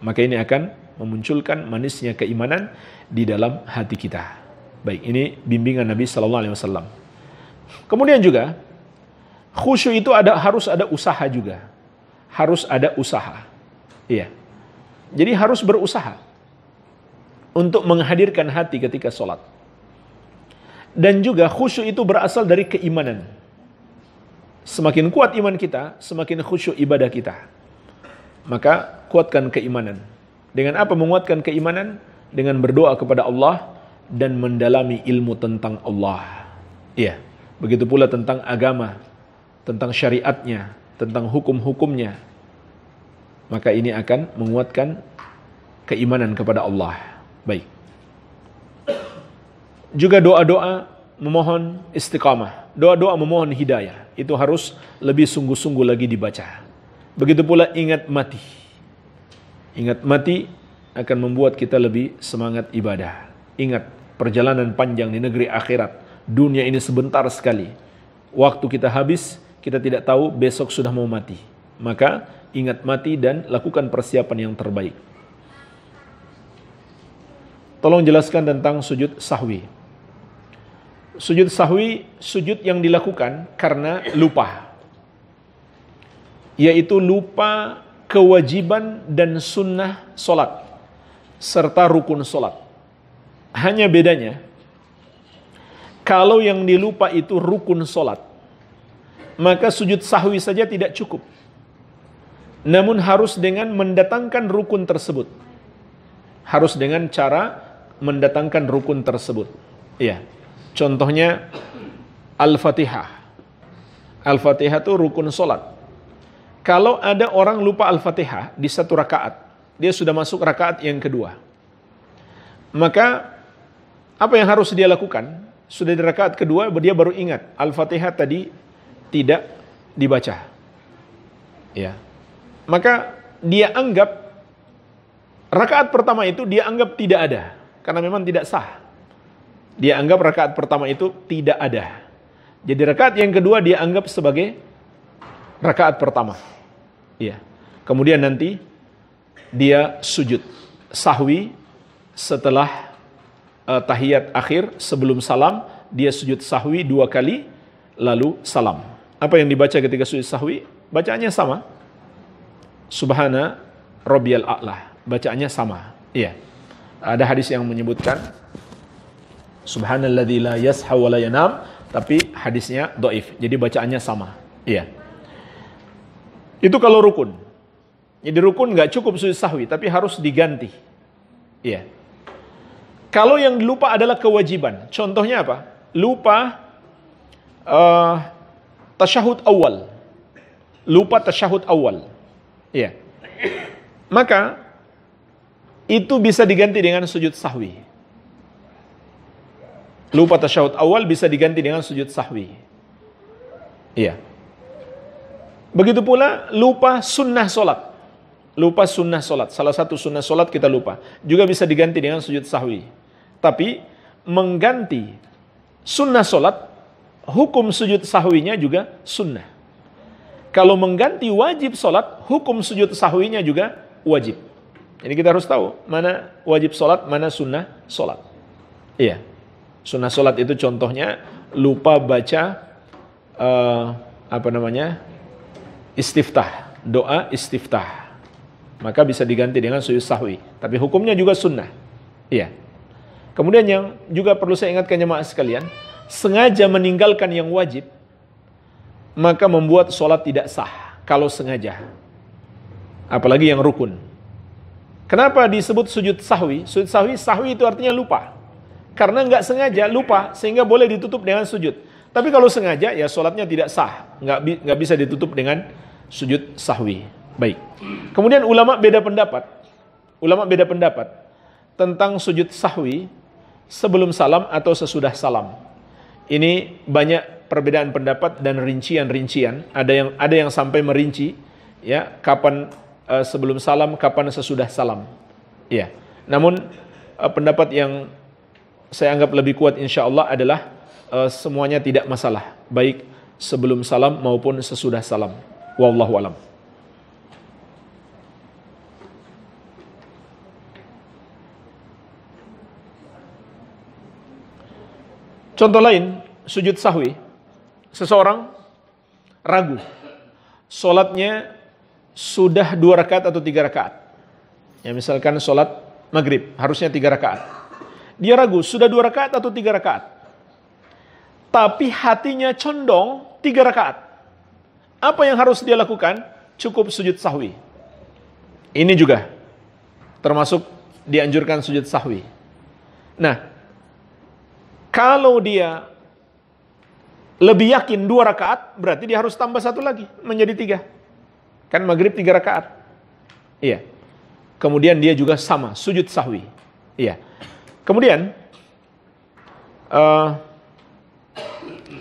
Maka ini akan memunculkan manisnya keimanan di dalam hati kita. Baik, ini bimbingan Nabi Shallallahu Alaihi Wasallam. Kemudian juga khusyuk itu ada harus ada usaha juga, harus ada usaha. Iya. Jadi harus berusaha untuk menghadirkan hati ketika sholat. Dan juga khusyuk itu berasal dari keimanan. Semakin kuat iman kita, semakin khusyuk ibadah kita. Maka kuatkan keimanan. Dengan apa menguatkan keimanan? Dengan berdoa kepada Allah dan mendalami ilmu tentang Allah. Iya, begitu pula tentang agama, tentang syariatnya, tentang hukum-hukumnya. Maka ini akan menguatkan keimanan kepada Allah. Baik. Juga doa-doa memohon istiqamah. Doa-doa memohon hidayah. Itu harus lebih sungguh-sungguh lagi dibaca. Begitu pula ingat mati. Ingat mati akan membuat kita lebih semangat ibadah. Ingat, perjalanan panjang di negeri akhirat. Dunia ini sebentar sekali. Waktu kita habis, kita tidak tahu besok sudah mau mati. Maka ingat mati dan lakukan persiapan yang terbaik. Tolong jelaskan tentang sujud sahwi. Sujud sahwi, sujud yang dilakukan karena lupa. Yaitu lupa kewajiban dan sunnah solat. Serta rukun solat. Hanya bedanya, kalau yang dilupa itu rukun solat, maka sujud sahwi saja tidak cukup. Namun harus dengan mendatangkan rukun tersebut. Harus dengan cara mendatangkan rukun tersebut. Iya. Contohnya Al-Fatihah. Al-Fatihah itu rukun solat. Kalau ada orang lupa Al-Fatihah di satu rakaat, dia sudah masuk rakaat yang kedua. Maka apa yang harus dia lakukan? Sudah di rakaat kedua dia baru ingat Al-Fatihah tadi tidak dibaca. Ya. Maka dia anggap rakaat pertama itu dia anggap tidak ada karena memang tidak sah. Dia anggap rakaat pertama itu tidak ada. Jadi rakaat yang kedua dia anggap sebagai rakaat pertama. Iya. Kemudian nanti dia sujud sahwi setelah uh, tahiyat akhir sebelum salam dia sujud sahwi dua kali lalu salam. Apa yang dibaca ketika sujud sahwi? Bacaannya sama. Subhana rabbiyal a'la. Bacaannya sama. Iya. Ada hadis yang menyebutkan subhanalladzi la yasha wa la yanam, tapi hadisnya doif. Jadi bacaannya sama. Iya. Itu kalau rukun. Jadi rukun nggak cukup sujud sahwi, tapi harus diganti. Iya. Kalau yang lupa adalah kewajiban, contohnya apa? Lupa uh, tasyahud awal. Lupa tasyahud awal. ya. Yeah. Maka itu bisa diganti dengan sujud sahwi. Lupa tasyahud awal bisa diganti dengan sujud sahwi. ya. Yeah. Begitu pula lupa sunnah solat. Lupa sunnah solat. Salah satu sunnah solat kita lupa. Juga bisa diganti dengan sujud sahwi. Tapi mengganti sunnah solat, hukum sujud sahwinya juga sunnah. Kalau mengganti wajib solat, hukum sujud sahwinya juga wajib. Jadi kita harus tahu mana wajib solat, mana sunnah solat. Iya. Sunnah solat itu contohnya lupa baca uh, apa namanya istiftah doa istiftah maka bisa diganti dengan sujud sahwi tapi hukumnya juga sunnah iya Kemudian yang juga perlu saya ingatkan jemaah sekalian, sengaja meninggalkan yang wajib, maka membuat sholat tidak sah kalau sengaja. Apalagi yang rukun. Kenapa disebut sujud sahwi? Sujud sahwi, sahwi itu artinya lupa. Karena nggak sengaja lupa, sehingga boleh ditutup dengan sujud. Tapi kalau sengaja, ya sholatnya tidak sah. Nggak, nggak bisa ditutup dengan sujud sahwi. Baik. Kemudian ulama beda pendapat. Ulama beda pendapat tentang sujud sahwi sebelum salam atau sesudah salam. Ini banyak perbedaan pendapat dan rincian-rincian. Ada yang ada yang sampai merinci ya kapan uh, sebelum salam, kapan sesudah salam. Ya. Namun uh, pendapat yang saya anggap lebih kuat insya Allah adalah uh, semuanya tidak masalah, baik sebelum salam maupun sesudah salam. Wallahu alam. Contoh lain, sujud sahwi. Seseorang ragu. Solatnya sudah dua rakaat atau tiga rakaat. Ya misalkan solat maghrib, harusnya tiga rakaat. Dia ragu, sudah dua rakaat atau tiga rakaat. Tapi hatinya condong tiga rakaat. Apa yang harus dia lakukan? Cukup sujud sahwi. Ini juga termasuk dianjurkan sujud sahwi. Nah, kalau dia lebih yakin dua rakaat, berarti dia harus tambah satu lagi menjadi tiga. Kan maghrib tiga rakaat. Iya. Kemudian dia juga sama sujud sahwi. Iya. Kemudian uh,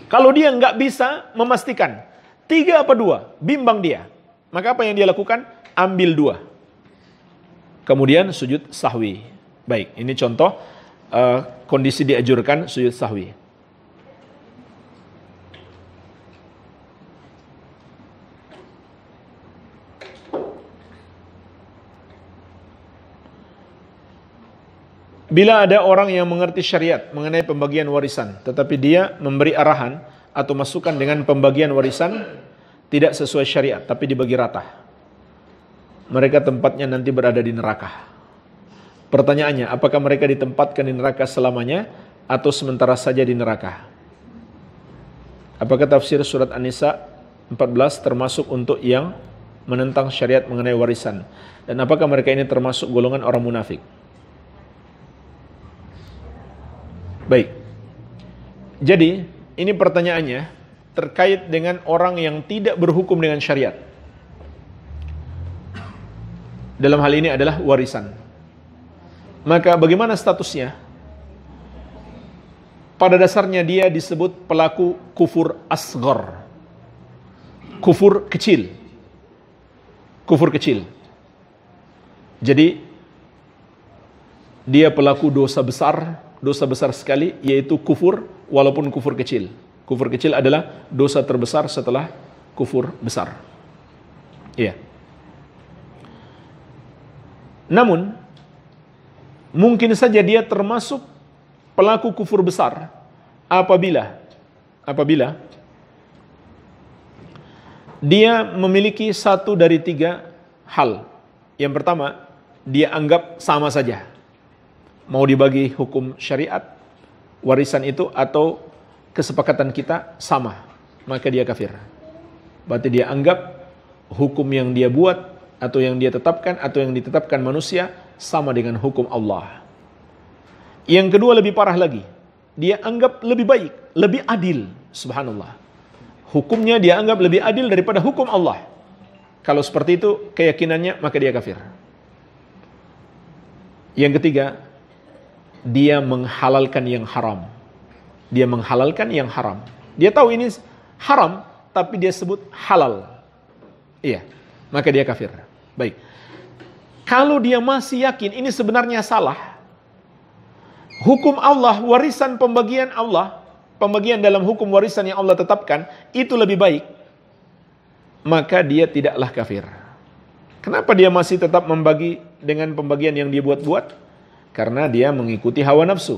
kalau dia nggak bisa memastikan tiga apa dua, bimbang dia. Maka apa yang dia lakukan? Ambil dua. Kemudian sujud sahwi. Baik, ini contoh uh, kondisi diajurkan sujud sahwi. Bila ada orang yang mengerti syariat mengenai pembagian warisan, tetapi dia memberi arahan atau masukan dengan pembagian warisan tidak sesuai syariat, tapi dibagi rata. Mereka tempatnya nanti berada di neraka. Pertanyaannya, apakah mereka ditempatkan di neraka selamanya atau sementara saja di neraka? Apakah tafsir surat An-Nisa 14 termasuk untuk yang menentang syariat mengenai warisan? Dan apakah mereka ini termasuk golongan orang munafik? Baik. Jadi, ini pertanyaannya terkait dengan orang yang tidak berhukum dengan syariat. Dalam hal ini adalah warisan. Maka bagaimana statusnya? Pada dasarnya dia disebut pelaku kufur asgor. Kufur kecil. Kufur kecil. Jadi dia pelaku dosa besar, dosa besar sekali yaitu kufur walaupun kufur kecil. Kufur kecil adalah dosa terbesar setelah kufur besar. Iya. Namun mungkin saja dia termasuk pelaku kufur besar apabila apabila dia memiliki satu dari tiga hal. Yang pertama, dia anggap sama saja. Mau dibagi hukum syariat, warisan itu atau kesepakatan kita sama. Maka dia kafir. Berarti dia anggap hukum yang dia buat atau yang dia tetapkan atau yang ditetapkan manusia sama dengan hukum Allah. Yang kedua lebih parah lagi. Dia anggap lebih baik, lebih adil. Subhanallah. Hukumnya dia anggap lebih adil daripada hukum Allah. Kalau seperti itu keyakinannya maka dia kafir. Yang ketiga, dia menghalalkan yang haram. Dia menghalalkan yang haram. Dia tahu ini haram tapi dia sebut halal. Iya, maka dia kafir. Baik. Kalau dia masih yakin ini sebenarnya salah, hukum Allah, warisan pembagian Allah, pembagian dalam hukum warisan yang Allah tetapkan, itu lebih baik. Maka dia tidaklah kafir. Kenapa dia masih tetap membagi dengan pembagian yang dia buat-buat? Karena dia mengikuti hawa nafsu.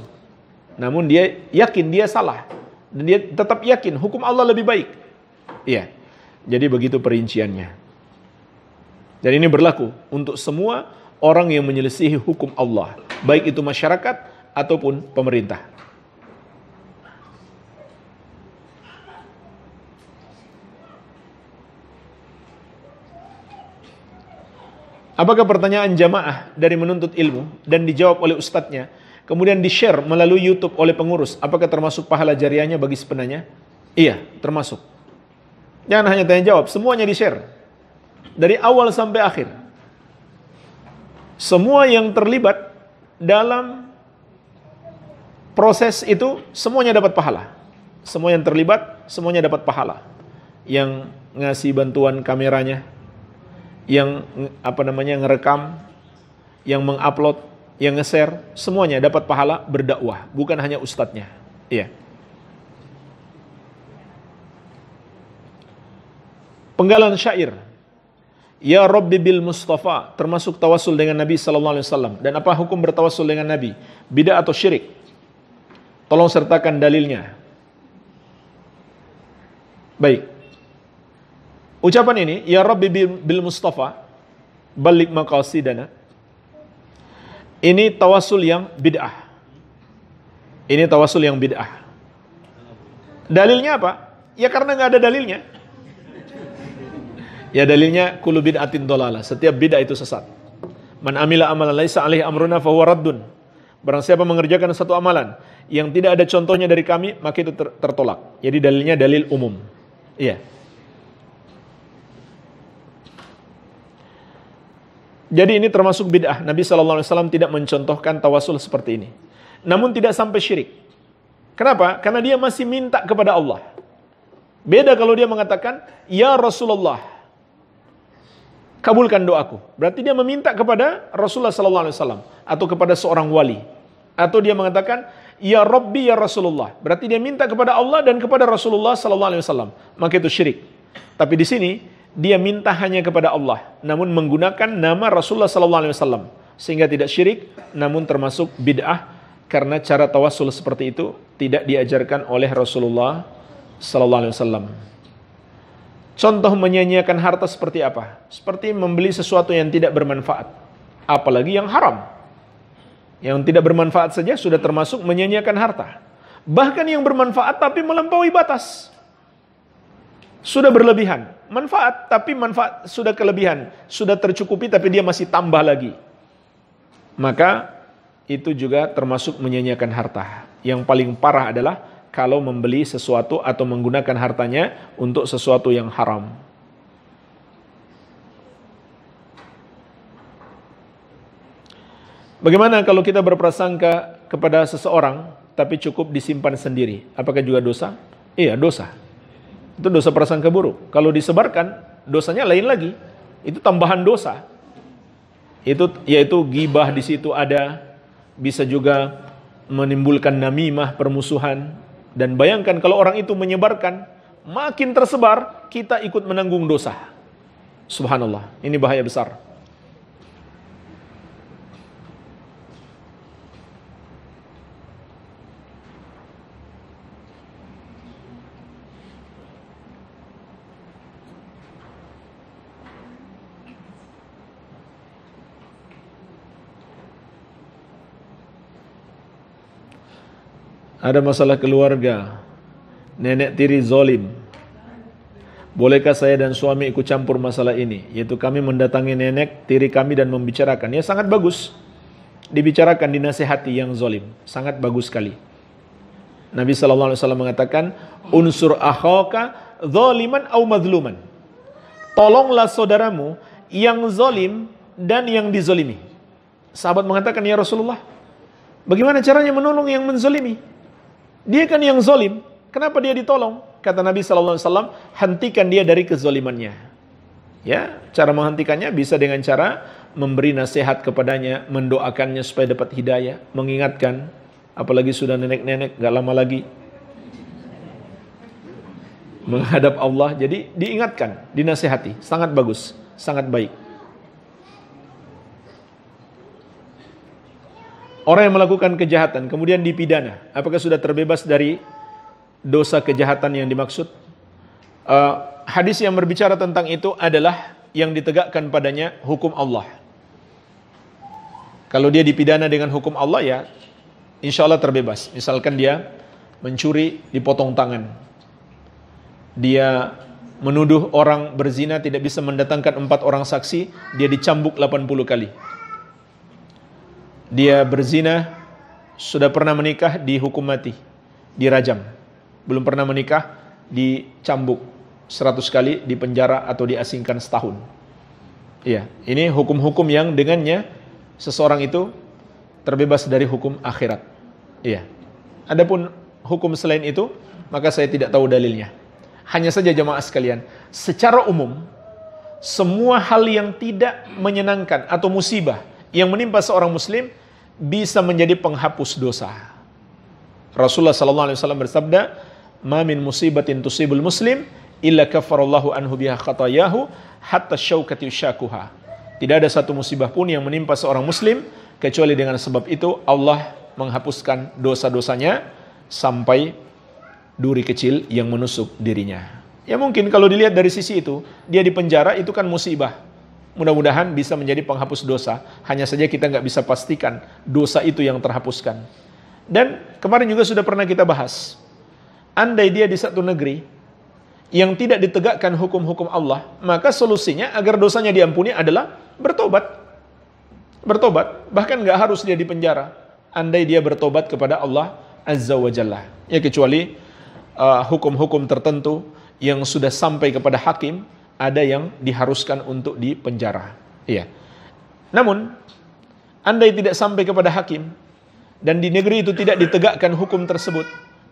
Namun dia yakin dia salah. Dan dia tetap yakin hukum Allah lebih baik. Iya. Jadi begitu perinciannya. Dan ini berlaku untuk semua orang yang menyelesaikan hukum Allah, baik itu masyarakat ataupun pemerintah. Apakah pertanyaan jamaah dari menuntut ilmu dan dijawab oleh ustadznya, kemudian di-share melalui YouTube oleh pengurus, apakah termasuk pahala jariahnya bagi sepenanya? Iya, termasuk. Jangan hanya tanya jawab, semuanya di-share dari awal sampai akhir. Semua yang terlibat dalam proses itu semuanya dapat pahala. Semua yang terlibat semuanya dapat pahala. Yang ngasih bantuan kameranya, yang apa namanya ngerekam, yang mengupload, yang nge-share, semuanya dapat pahala berdakwah, bukan hanya ustadznya. Iya. Penggalan syair, Ya Rabbi bil Mustafa termasuk tawasul dengan Nabi sallallahu alaihi wasallam. Dan apa hukum bertawasul dengan Nabi? Bidah atau syirik? Tolong sertakan dalilnya. Baik. Ucapan ini, Ya Rabbi bil Mustafa, balik maqasidana. Ini tawasul yang bid'ah. Ini tawasul yang bid'ah. Dalilnya apa? Ya karena nggak ada dalilnya. Ya dalilnya kullu bid'atin dolala Setiap bid'ah itu sesat. Man amila amalan laisa alaihi amruna fahuwa raddun. Barang siapa mengerjakan satu amalan yang tidak ada contohnya dari kami, maka itu ter tertolak. Jadi dalilnya dalil umum. Iya. Jadi ini termasuk bid'ah. Nabi SAW tidak mencontohkan tawasul seperti ini. Namun tidak sampai syirik. Kenapa? Karena dia masih minta kepada Allah. Beda kalau dia mengatakan, Ya Rasulullah, kabulkan doaku. Berarti dia meminta kepada Rasulullah sallallahu alaihi wasallam atau kepada seorang wali. Atau dia mengatakan, "Ya Rabbi ya Rasulullah." Berarti dia minta kepada Allah dan kepada Rasulullah sallallahu alaihi wasallam. Maka itu syirik. Tapi di sini dia minta hanya kepada Allah, namun menggunakan nama Rasulullah sallallahu alaihi wasallam sehingga tidak syirik namun termasuk bid'ah karena cara tawasul seperti itu tidak diajarkan oleh Rasulullah sallallahu alaihi wasallam. Contoh menyanyiakan harta seperti apa? Seperti membeli sesuatu yang tidak bermanfaat, apalagi yang haram. Yang tidak bermanfaat saja sudah termasuk menyanyiakan harta. Bahkan yang bermanfaat tapi melampaui batas. Sudah berlebihan. Manfaat tapi manfaat sudah kelebihan. Sudah tercukupi tapi dia masih tambah lagi. Maka itu juga termasuk menyanyiakan harta. Yang paling parah adalah kalau membeli sesuatu atau menggunakan hartanya untuk sesuatu yang haram. Bagaimana kalau kita berprasangka kepada seseorang tapi cukup disimpan sendiri? Apakah juga dosa? Iya, dosa. Itu dosa prasangka buruk. Kalau disebarkan, dosanya lain lagi. Itu tambahan dosa. Itu yaitu gibah di situ ada, bisa juga menimbulkan namimah permusuhan dan bayangkan kalau orang itu menyebarkan, makin tersebar, kita ikut menanggung dosa. Subhanallah, ini bahaya besar. Ada masalah keluarga. Nenek tiri zolim. Bolehkah saya dan suami ikut campur masalah ini? Yaitu kami mendatangi nenek tiri kami dan membicarakan. Ya sangat bagus. Dibicarakan, dinasehati yang zolim. Sangat bagus sekali. Nabi SAW mengatakan, Unsur ahoka zoliman au madluman. Tolonglah saudaramu yang zolim dan yang dizolimi. Sahabat mengatakan, Ya Rasulullah, bagaimana caranya menolong yang menzolimi? Dia kan yang zolim. Kenapa dia ditolong? Kata Nabi SAW, hentikan dia dari kezolimannya. Ya, cara menghentikannya bisa dengan cara memberi nasihat kepadanya, mendoakannya supaya dapat hidayah, mengingatkan, apalagi sudah nenek-nenek, gak lama lagi menghadap Allah. Jadi diingatkan, dinasehati, sangat bagus, sangat baik. Orang yang melakukan kejahatan kemudian dipidana, apakah sudah terbebas dari dosa kejahatan yang dimaksud? Uh, hadis yang berbicara tentang itu adalah yang ditegakkan padanya hukum Allah. Kalau dia dipidana dengan hukum Allah ya, insya Allah terbebas. Misalkan dia mencuri, dipotong tangan. Dia menuduh orang berzina tidak bisa mendatangkan empat orang saksi, dia dicambuk 80 kali dia berzina sudah pernah menikah dihukum mati, dirajam. Belum pernah menikah dicambuk 100 kali di penjara atau diasingkan setahun. Iya, ini hukum-hukum yang dengannya seseorang itu terbebas dari hukum akhirat. Iya. Adapun hukum selain itu, maka saya tidak tahu dalilnya. Hanya saja jemaah sekalian, secara umum semua hal yang tidak menyenangkan atau musibah yang menimpa seorang muslim bisa menjadi penghapus dosa. Rasulullah sallallahu alaihi wasallam bersabda, "Ma min musibatin tusibul muslim illa kafarallahu anhu biha khatayahu hatta syaukati syakuha." Tidak ada satu musibah pun yang menimpa seorang muslim kecuali dengan sebab itu Allah menghapuskan dosa-dosanya sampai duri kecil yang menusuk dirinya. Ya mungkin kalau dilihat dari sisi itu, dia di penjara itu kan musibah mudah-mudahan bisa menjadi penghapus dosa. Hanya saja kita nggak bisa pastikan dosa itu yang terhapuskan. Dan kemarin juga sudah pernah kita bahas, andai dia di satu negeri yang tidak ditegakkan hukum-hukum Allah, maka solusinya agar dosanya diampuni adalah bertobat. Bertobat, bahkan nggak harus dia di penjara. Andai dia bertobat kepada Allah Azza wa Jalla. Ya kecuali uh, hukum-hukum uh, hukum -hukum tertentu yang sudah sampai kepada hakim, ada yang diharuskan untuk dipenjara. Iya. Namun, andai tidak sampai kepada hakim dan di negeri itu tidak ditegakkan hukum tersebut,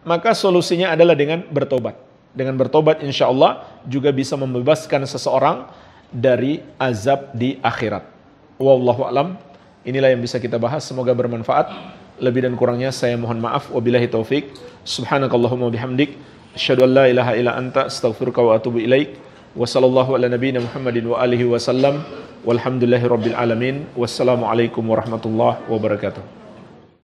maka solusinya adalah dengan bertobat. Dengan bertobat insya Allah juga bisa membebaskan seseorang dari azab di akhirat. Wallahu alam. Inilah yang bisa kita bahas. Semoga bermanfaat. Lebih dan kurangnya saya mohon maaf. Wabillahi taufik. Subhanakallahumma bihamdik. ilaha illa anta wa atubu ilaik. وصلى الله على نبينا محمد وآله وسلم والحمد لله رب العالمين والسلام عليكم ورحمة الله وبركاته